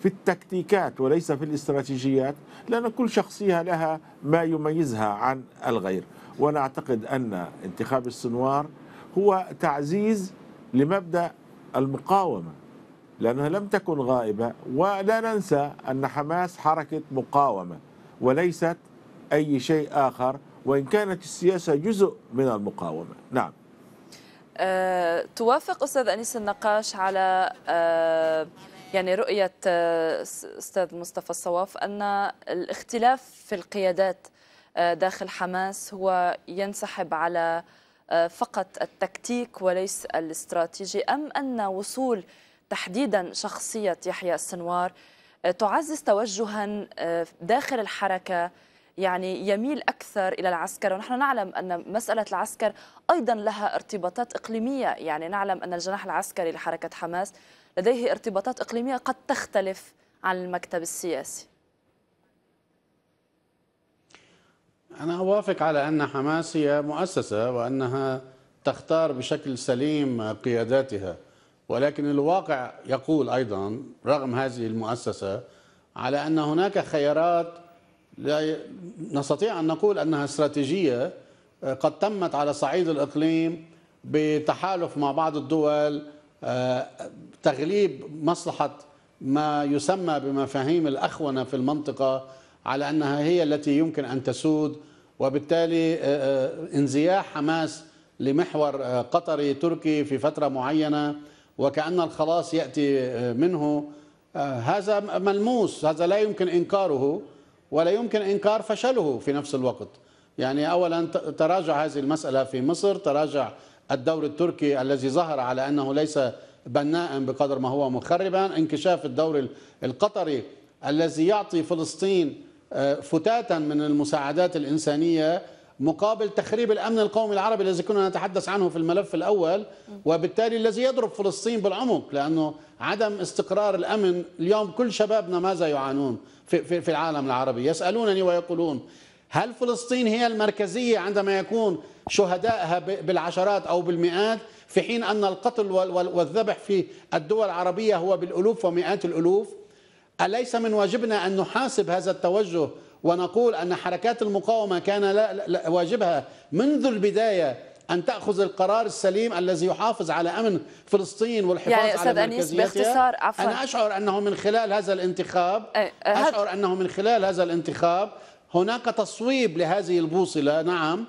S9: في التكتيكات وليس في الاستراتيجيات لأن كل شخصية لها ما يميزها عن الغير وأنا أعتقد أن انتخاب السنوار هو تعزيز لمبدأ المقاومة لأنها لم تكن غائبة ولا ننسى أن حماس حركة مقاومة وليست أي شيء آخر وإن كانت السياسة جزء من المقاومة نعم
S1: أه توافق أستاذ أنيس النقاش على أه يعني رؤية أه، أستاذ مصطفى الصواف أن الاختلاف في القيادات داخل حماس هو ينسحب على آه، فقط التكتيك وليس الاستراتيجي أم أن وصول تحديدا شخصية يحيى السنوار آه، تعزز توجها آه، داخل الحركة يعني يميل أكثر إلى العسكر ونحن نعلم أن مسألة العسكر أيضا لها ارتباطات إقليمية يعني نعلم أن الجناح العسكري لحركة حماس لديه ارتباطات إقليمية قد تختلف عن المكتب السياسي
S5: أنا أوافق على أن حماس هي مؤسسة وأنها تختار بشكل سليم قياداتها ولكن الواقع يقول أيضا رغم هذه المؤسسة على أن هناك خيارات لا نستطيع أن نقول أنها استراتيجية آه، قد تمت على صعيد الإقليم بتحالف مع بعض الدول آه، تغليب مصلحة ما يسمى بمفاهيم الأخونة في المنطقة على أنها هي التي يمكن أن تسود وبالتالي آه، آه، انزياح حماس لمحور آه، قطري تركي في فترة معينة وكأن الخلاص يأتي منه هذا ملموس هذا لا يمكن إنكاره ولا يمكن إنكار فشله في نفس الوقت يعني أولا تراجع هذه المسألة في مصر تراجع الدور التركي الذي ظهر على أنه ليس بناء بقدر ما هو مخربا انكشاف الدور القطري الذي يعطي فلسطين آه، فتاتا من المساعدات الإنسانية مقابل تخريب الأمن القومي العربي الذي كنا نتحدث عنه في الملف الأول وبالتالي الذي يضرب فلسطين بالعمق لأنه عدم استقرار الأمن اليوم كل شبابنا ماذا يعانون في, في, في العالم العربي يسألونني ويقولون هل فلسطين هي المركزية عندما يكون شهدائها بالعشرات أو بالمئات في حين أن القتل والذبح في الدول العربية هو بالألوف ومئات الألوف أليس من واجبنا أن نحاسب هذا التوجه ونقول أن حركات المقاومة كان لا لا واجبها منذ البداية أن تأخذ القرار السليم الذي يحافظ على أمن فلسطين والحفاظ يعني أستاذ على أنيس باختصار عفوا أنا أشعر أنه من خلال هذا الانتخاب أه، أشعر أنه من خلال هذا الانتخاب هناك تصويب لهذه البوصلة نعم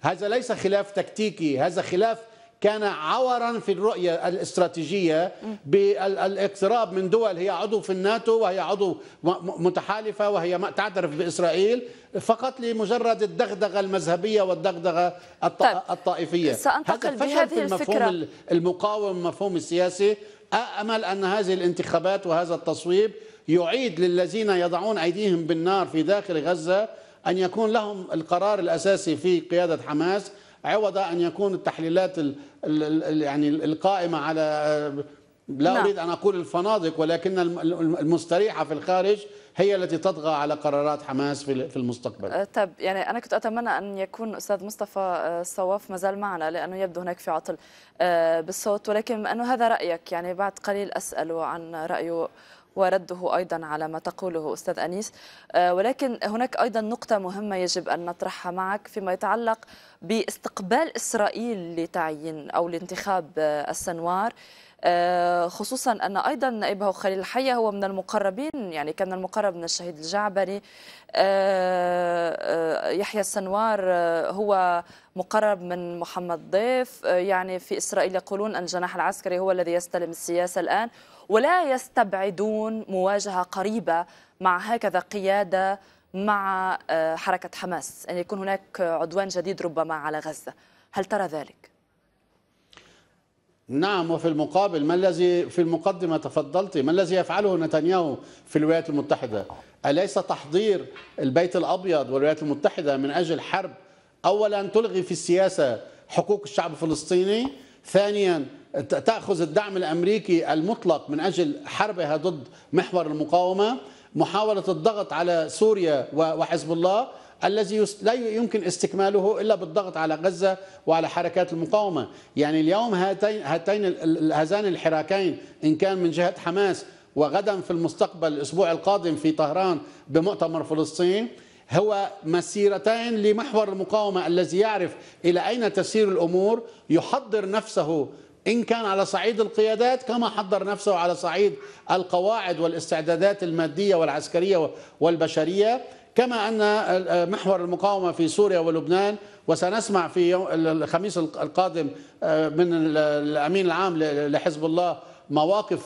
S5: هذا ليس خلاف تكتيكي هذا خلاف كان عورا في الرؤية الاستراتيجية بالاقتراب من دول هي عضو في الناتو وهي عضو متحالفة وهي تعترف بإسرائيل فقط لمجرد الدغدغة المذهبية والدغدغة طيب، الطائفية سأنتقل هذا فشل في الفكرة المقاوم المفهوم السياسي أمل أن هذه الانتخابات وهذا التصويب يعيد للذين يضعون أيديهم بالنار في داخل غزة أن يكون لهم القرار الأساسي في قيادة حماس عوض أن يكون التحليلات ال ال الـ يعني القائمة على لا نعم. أريد أن أقول الفنادق ولكن المستريحة في الخارج هي التي تطغى على قرارات حماس في المستقبل
S1: أه، طب يعني أنا كنت أتمنى أن يكون أستاذ مصطفى أه، صواف زال معنا لأنه يبدو هناك في عطل أه، بالصوت ولكن أنه هذا رأيك يعني بعد قليل أسأله عن رأيه ورده أيضا على ما تقوله أستاذ أنيس آه، ولكن هناك أيضا نقطة مهمة يجب أن نطرحها معك فيما يتعلق باستقبال إسرائيل لتعيين أو لانتخاب آه، السنوار آه، خصوصا أن أيضا نائبه خليل الحية هو من المقربين يعني كان المقرب من الشهيد الجعبري آه، آه، يحيى السنوار هو مقرب من محمد ضيف يعني في إسرائيل يقولون أن الجناح العسكري هو الذي يستلم السياسة الآن ولا يستبعدون مواجهة قريبة مع هكذا قيادة مع حركة حماس أن يعني يكون هناك عدوان جديد ربما على غزة هل ترى ذلك؟
S5: نعم وفي المقابل ما الذي في المقدمة تفضلت ما الذي يفعله نتنياهو في الولايات المتحدة أليس تحضير البيت الأبيض والولايات المتحدة من أجل حرب أولا تلغي في السياسة حقوق الشعب الفلسطيني ثانيا تأخذ الدعم الأمريكي المطلق من أجل حربها ضد محور المقاومة محاولة الضغط على سوريا وحزب الله الذي لا يمكن استكماله إلا بالضغط على غزة وعلى حركات المقاومة يعني اليوم هاتين, هاتين هذان الحراكين إن كان من جهة حماس وغدا في المستقبل الأسبوع القادم في طهران بمؤتمر فلسطين هو مسيرتين لمحور المقاومة الذي يعرف إلى أين تسير الأمور يحضر نفسه إن كان على صعيد القيادات كما حضر نفسه على صعيد القواعد والاستعدادات المادية والعسكرية والبشرية كما أن محور المقاومة في سوريا ولبنان وسنسمع في يوم الخميس القادم آه، من الأمين العام لحزب الله مواقف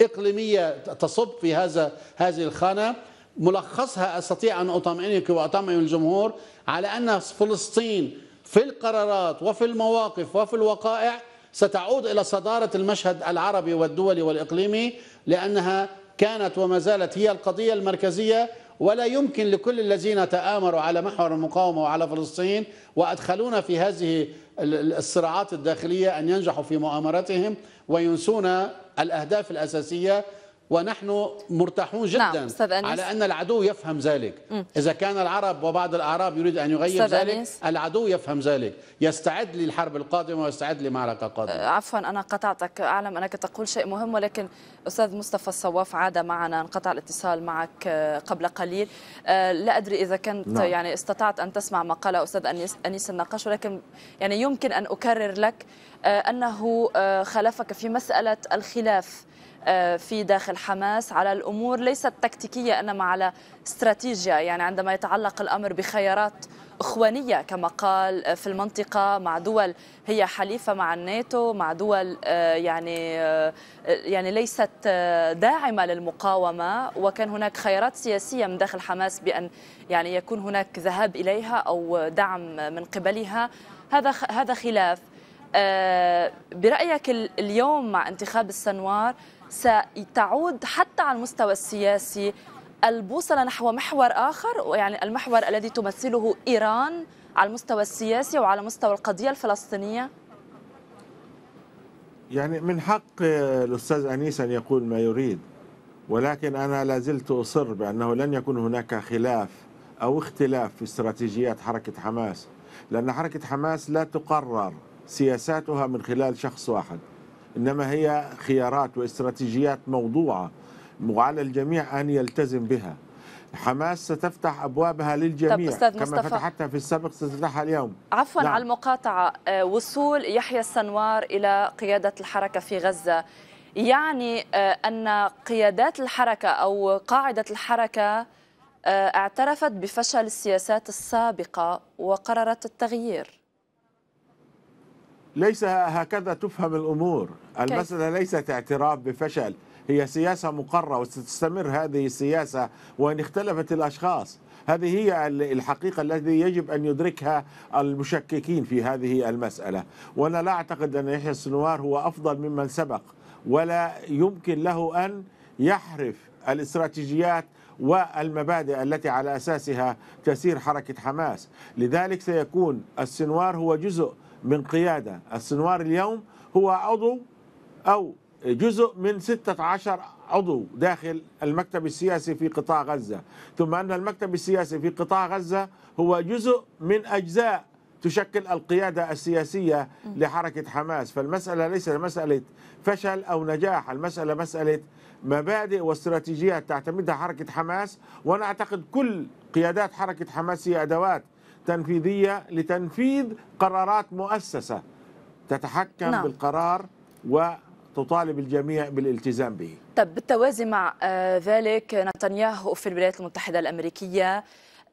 S5: إقليمية تصب في هذا هذه الخانة ملخصها أستطيع أن أطمئنك وأطمئن الجمهور على أن فلسطين في القرارات وفي المواقف وفي الوقائع ستعود إلى صدارة المشهد العربي والدولي والإقليمي لأنها كانت وما زالت هي القضية المركزية ولا يمكن لكل الذين تآمروا على محور المقاومة وعلى فلسطين وأدخلونا في هذه الصراعات الداخلية أن ينجحوا في مؤامرتهم وينسون الأهداف الأساسية ونحن مرتاحون نعم، جدا نعم. على أن العدو يفهم ذلك م. إذا كان العرب وبعض الأعراب يريد أن يغير ذلك أنيس. العدو يفهم ذلك يستعد للحرب القادمة ويستعد لمعركة قادمة أه،
S1: عفوا أنا قطعتك أعلم أنك تقول شيء مهم ولكن أستاذ مصطفى الصواف عاد معنا انقطع الاتصال معك أه، قبل قليل أه، لا أدري إذا كنت نعم. يعني استطعت أن تسمع ما قاله أستاذ أنيس, أنيس النقاش ولكن يعني يمكن أن أكرر لك أنه خالفك في مسألة الخلاف آه، في داخل حماس على الامور ليست تكتيكيه انما على استراتيجيا يعني عندما يتعلق الامر بخيارات اخوانيه كما قال آه، في المنطقه مع دول هي حليفه مع الناتو مع دول آه، يعني يعني ليست داعمه للمقاومه وكان هناك خيارات سياسيه من داخل حماس بان يعني يكون هناك ذهاب اليها او دعم من قبلها هذا هذا خلاف برايك اليوم مع انتخاب السنوار ستعود حتى على المستوى السياسي البوصلة نحو محور آخر يعني المحور الذي تمثله إيران على المستوى السياسي وعلى مستوى القضية الفلسطينية؟
S9: يعني من حق الأستاذ أنيس أن يقول ما يريد ولكن أنا لازلت أصر بأنه لن يكون هناك خلاف أو اختلاف في استراتيجيات حركة حماس لأن حركة حماس لا تقرر سياساتها من خلال شخص واحد إنما هي خيارات واستراتيجيات موضوعة وعلى الجميع أن يلتزم بها حماس ستفتح أبوابها للجميع طب أستاذ كما مصطفى فتحتها في السابق ستفتحها اليوم
S1: عفوا نعم. على المقاطعة آه، وصول يحيى السنوار إلى قيادة الحركة في غزة يعني آه، أن قيادات الحركة أو قاعدة الحركة آه، اعترفت بفشل السياسات السابقة وقررت التغيير
S9: ليس هكذا تفهم الأمور المسألة ليست اعتراف بفشل هي سياسة مقرة وستستمر هذه السياسة وإن اختلفت الأشخاص هذه هي الحقيقة التي يجب أن يدركها المشككين في هذه المسألة وأنا لا أعتقد أن يحيى السنوار هو أفضل ممن سبق ولا يمكن له أن يحرف الاستراتيجيات والمبادئ التي على أساسها تسير حركة حماس لذلك سيكون السنوار هو جزء من قيادة السنوار اليوم هو عضو أو جزء من 16 عضو داخل المكتب السياسي في قطاع غزة ثم أن المكتب السياسي في قطاع غزة هو جزء من أجزاء تشكل القيادة السياسية لحركة حماس فالمسألة ليس مسألة فشل أو نجاح المسألة مسألة مبادئ واستراتيجيات تعتمدها حركة حماس وأنا أعتقد كل قيادات حركة حماس هي أدوات تنفيذية لتنفيذ قرارات مؤسسة تتحكم نعم. بالقرار وتطالب الجميع بالالتزام به
S1: طب بالتوازي مع آه، ذلك نتنياهو في الولايات المتحدة الأمريكية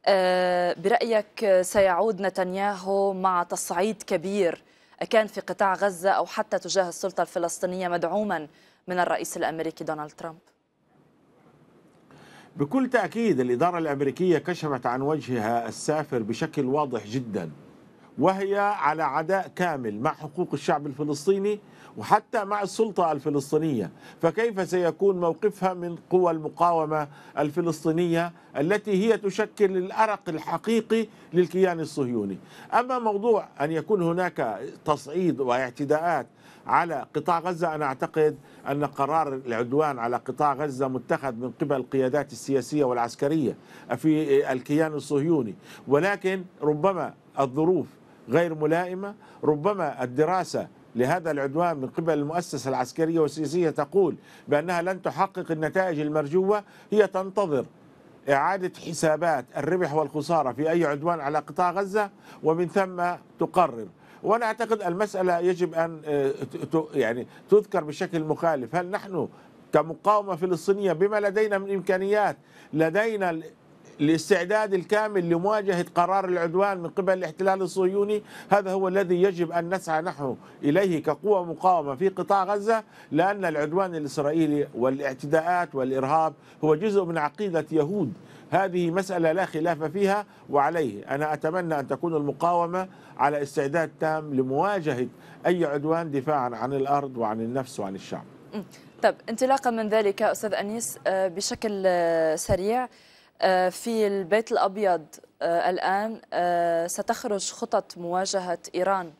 S1: آه، برأيك آه، سيعود نتنياهو مع تصعيد كبير كان في قطاع غزة أو حتى تجاه السلطة الفلسطينية مدعوما من الرئيس الأمريكي دونالد ترامب
S9: بكل تأكيد الإدارة الأمريكية كشفت عن وجهها السافر بشكل واضح جدا وهي على عداء كامل مع حقوق الشعب الفلسطيني وحتى مع السلطة الفلسطينية فكيف سيكون موقفها من قوى المقاومة الفلسطينية التي هي تشكل الأرق الحقيقي للكيان الصهيوني أما موضوع أن يكون هناك تصعيد واعتداءات على قطاع غزة أنا أعتقد أن قرار العدوان على قطاع غزة متخذ من قبل القيادات السياسية والعسكرية في الكيان الصهيوني ولكن ربما الظروف غير ملائمة ربما الدراسة لهذا العدوان من قبل المؤسسة العسكرية والسياسية تقول بأنها لن تحقق النتائج المرجوة هي تنتظر إعادة حسابات الربح والخسارة في أي عدوان على قطاع غزة ومن ثم تقرر وانا اعتقد المساله يجب ان آه، يعني تذكر بشكل مخالف هل نحن كمقاومه فلسطينيه بما لدينا من امكانيات لدينا الاستعداد الكامل لمواجهة قرار العدوان من قبل الاحتلال الصهيوني هذا هو الذي يجب أن نسعى نحن إليه كقوة مقاومة في قطاع غزة لأن العدوان الإسرائيلي والاعتداءات والإرهاب هو جزء من عقيدة يهود هذه مسألة لا خلاف فيها وعليه أنا أتمنى أن تكون المقاومة على استعداد تام لمواجهة أي عدوان دفاعا عن الأرض وعن النفس وعن الشعب
S1: طب انطلاقا من ذلك أستاذ أنيس آه، بشكل آه، سريع آه، في البيت الأبيض الآن ستخرج خطط مواجهة إيران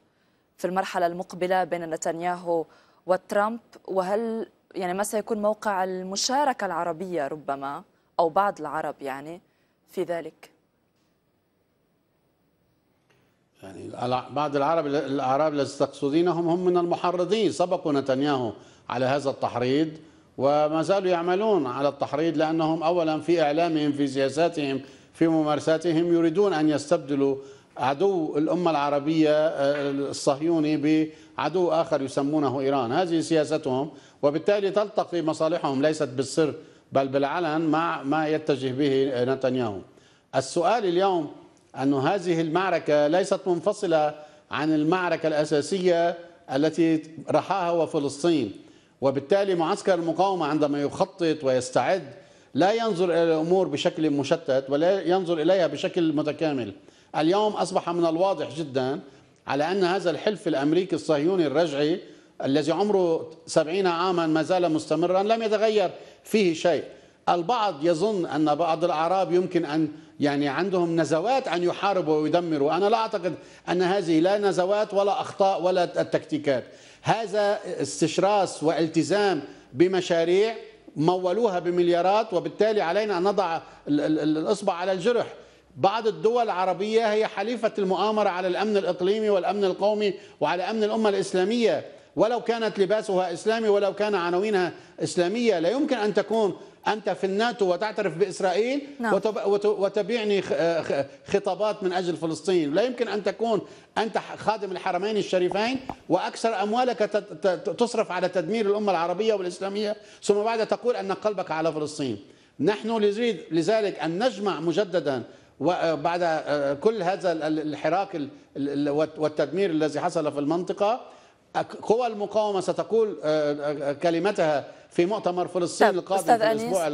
S1: في المرحلة المقبلة بين نتنياهو وترامب وهل يعني ما سيكون موقع المشاركة العربية ربما أو بعض العرب يعني في ذلك
S5: يعني بعض العرب الأعراب الذي تقصدينهم هم من المحرضين سبقوا نتنياهو على هذا التحريض وما زالوا يعملون على التحريض لأنهم أولا في إعلامهم في سياساتهم في ممارساتهم يريدون أن يستبدلوا عدو الأمة العربية آه، الصهيوني بعدو آخر يسمونه إيران هذه سياستهم وبالتالي تلتقي مصالحهم ليست بالسر بل بالعلن مع ما يتجه به نتنياهو السؤال اليوم أن هذه المعركة ليست منفصلة عن المعركة الأساسية التي رحاها وفلسطين وبالتالي معسكر المقاومة عندما يخطط ويستعد لا ينظر إلى الأمور بشكل مشتت ولا ينظر إليها بشكل متكامل اليوم أصبح من الواضح جدا على أن هذا الحلف الأمريكي الصهيوني الرجعي الذي عمره سبعين عاما ما زال مستمرا لم يتغير فيه شيء البعض يظن أن بعض الأعراب يمكن أن يعني عندهم نزوات أن يحاربوا ويدمروا أنا لا أعتقد أن هذه لا نزوات ولا أخطاء ولا التكتيكات هذا استشراس والتزام بمشاريع مولوها بمليارات وبالتالي علينا أن نضع الإصبع على الجرح بعض الدول العربية هي حليفة المؤامرة على الأمن الإقليمي والأمن القومي وعلى أمن الأمة الإسلامية ولو كانت لباسها إسلامي ولو كان عناوينها إسلامية لا يمكن أن تكون أنت في الناتو وتعترف بإسرائيل نعم. وتبيعني خطابات من أجل فلسطين لا يمكن أن تكون أنت خادم الحرمين الشريفين وأكثر أموالك تصرف على تدمير الأمة العربية والإسلامية ثم بعد تقول أن قلبك على فلسطين نحن نريد لذلك أن نجمع مجددا وبعد آه، كل هذا الحراك والتدمير الذي حصل في المنطقة قوى المقاومه ستقول آه، آه، آه، كلمتها في مؤتمر فلسطين القادم في الاسبوع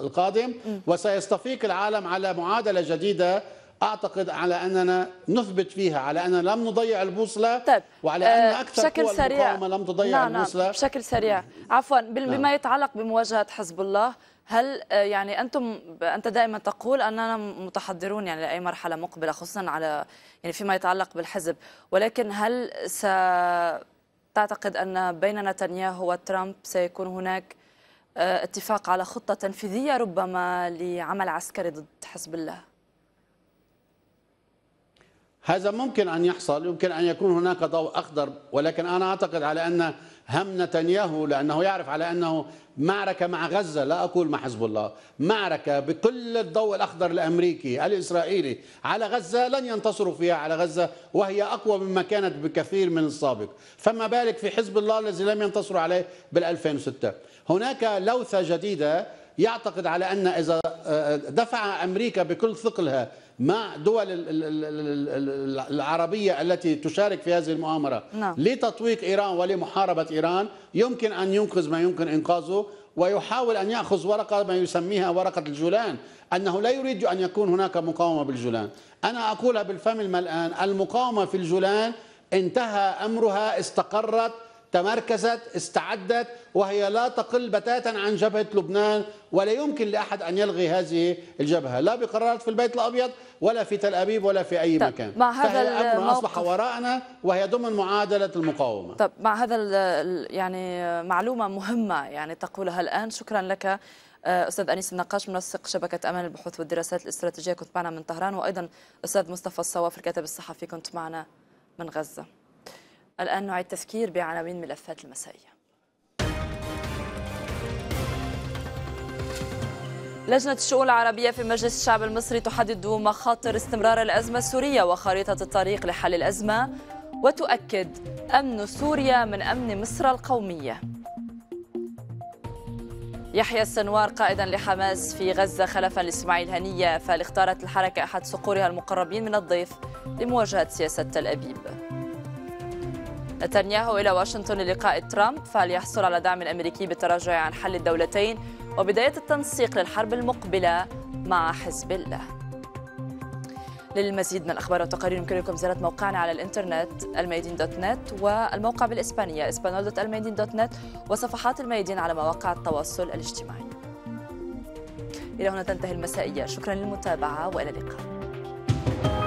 S5: القادم وسيستفيق العالم على معادله جديده اعتقد على اننا نثبت فيها على اننا لم نضيع البوصله طيب. وعلى ان اكثر بشكل قوى سريع لم تضيع نعم, نعم، البوصله نعم بشكل سريع
S1: عفوا نعم. بما نعم. يتعلق بمواجهه حزب الله هل يعني انتم انت دائما تقول اننا متحضرون يعني لاي مرحله مقبله خصوصا على يعني فيما يتعلق بالحزب ولكن هل س تعتقد أن بين نتنياهو وترامب سيكون هناك آه، اتفاق على خطة تنفيذية ربما لعمل عسكري ضد حزب الله
S5: هذا ممكن أن يحصل يمكن أن يكون هناك ضوء أخضر ولكن أنا أعتقد على أن هم نتنياهو لأنه يعرف على أنه معركة مع غزة لا أقول مع حزب الله معركة بكل الضوء الأخضر الأمريكي الإسرائيلي على غزة لن ينتصروا فيها على غزة وهي أقوى مما كانت بكثير من السابق فما بالك في حزب الله الذي لم ينتصروا عليه بال2006 هناك لوثة جديدة يعتقد على أن إذا آه، آه، دفع أمريكا بكل ثقلها مع دول العربية التي تشارك في هذه المؤامرة نعم. لتطويق إيران ولمحاربة إيران يمكن أن ينقذ ما يمكن إنقاذه ويحاول أن يأخذ ورقة ما يسميها ورقة الجولان أنه لا يريد أن يكون هناك مقاومة بالجولان أنا أقولها بالفم الملآن المقاومة في الجولان انتهى أمرها استقرت تمركزت استعدت وهي لا تقل بتاتا عن جبهة لبنان ولا يمكن لأحد أن يلغي هذه الجبهة لا بقرارات في البيت الأبيض ولا في تل أبيب ولا في أي طب مكان مع هذا الأمر أصبح وراءنا وهي ضمن معادلة المقاومة
S1: طب مع هذا يعني معلومة مهمة يعني تقولها الآن شكرا لك آه، استاذ انيس النقاش منسق شبكه امان البحوث والدراسات الاستراتيجيه كنت معنا من طهران وايضا استاذ مصطفى الصواف الكاتب الصحفي كنت معنا من غزه الآن نعيد تذكير بعناوين ملفات المسائية لجنة الشؤون العربية في مجلس الشعب المصري تحدد مخاطر استمرار الأزمة السورية وخريطة الطريق لحل الأزمة وتؤكد أمن سوريا من أمن مصر القومية يحيى السنوار قائدا لحماس في غزة خلفا لإسماعيل هنية فالاختارت الحركة أحد صقورها المقربين من الضيف لمواجهة سياسة تل أبيب نتنياهو إلى واشنطن للقاء ترامب فليحصل على دعم الأمريكي بالتراجع عن حل الدولتين وبداية التنسيق للحرب المقبلة مع حزب الله للمزيد من الأخبار والتقارير يمكنكم زيارة موقعنا على الإنترنت الميدين دوت نت والموقع بالإسبانية اسبانول دوت الميدين دوت نت وصفحات الميدين على مواقع التواصل الاجتماعي إلى هنا تنتهي المسائية شكرا للمتابعة وإلى اللقاء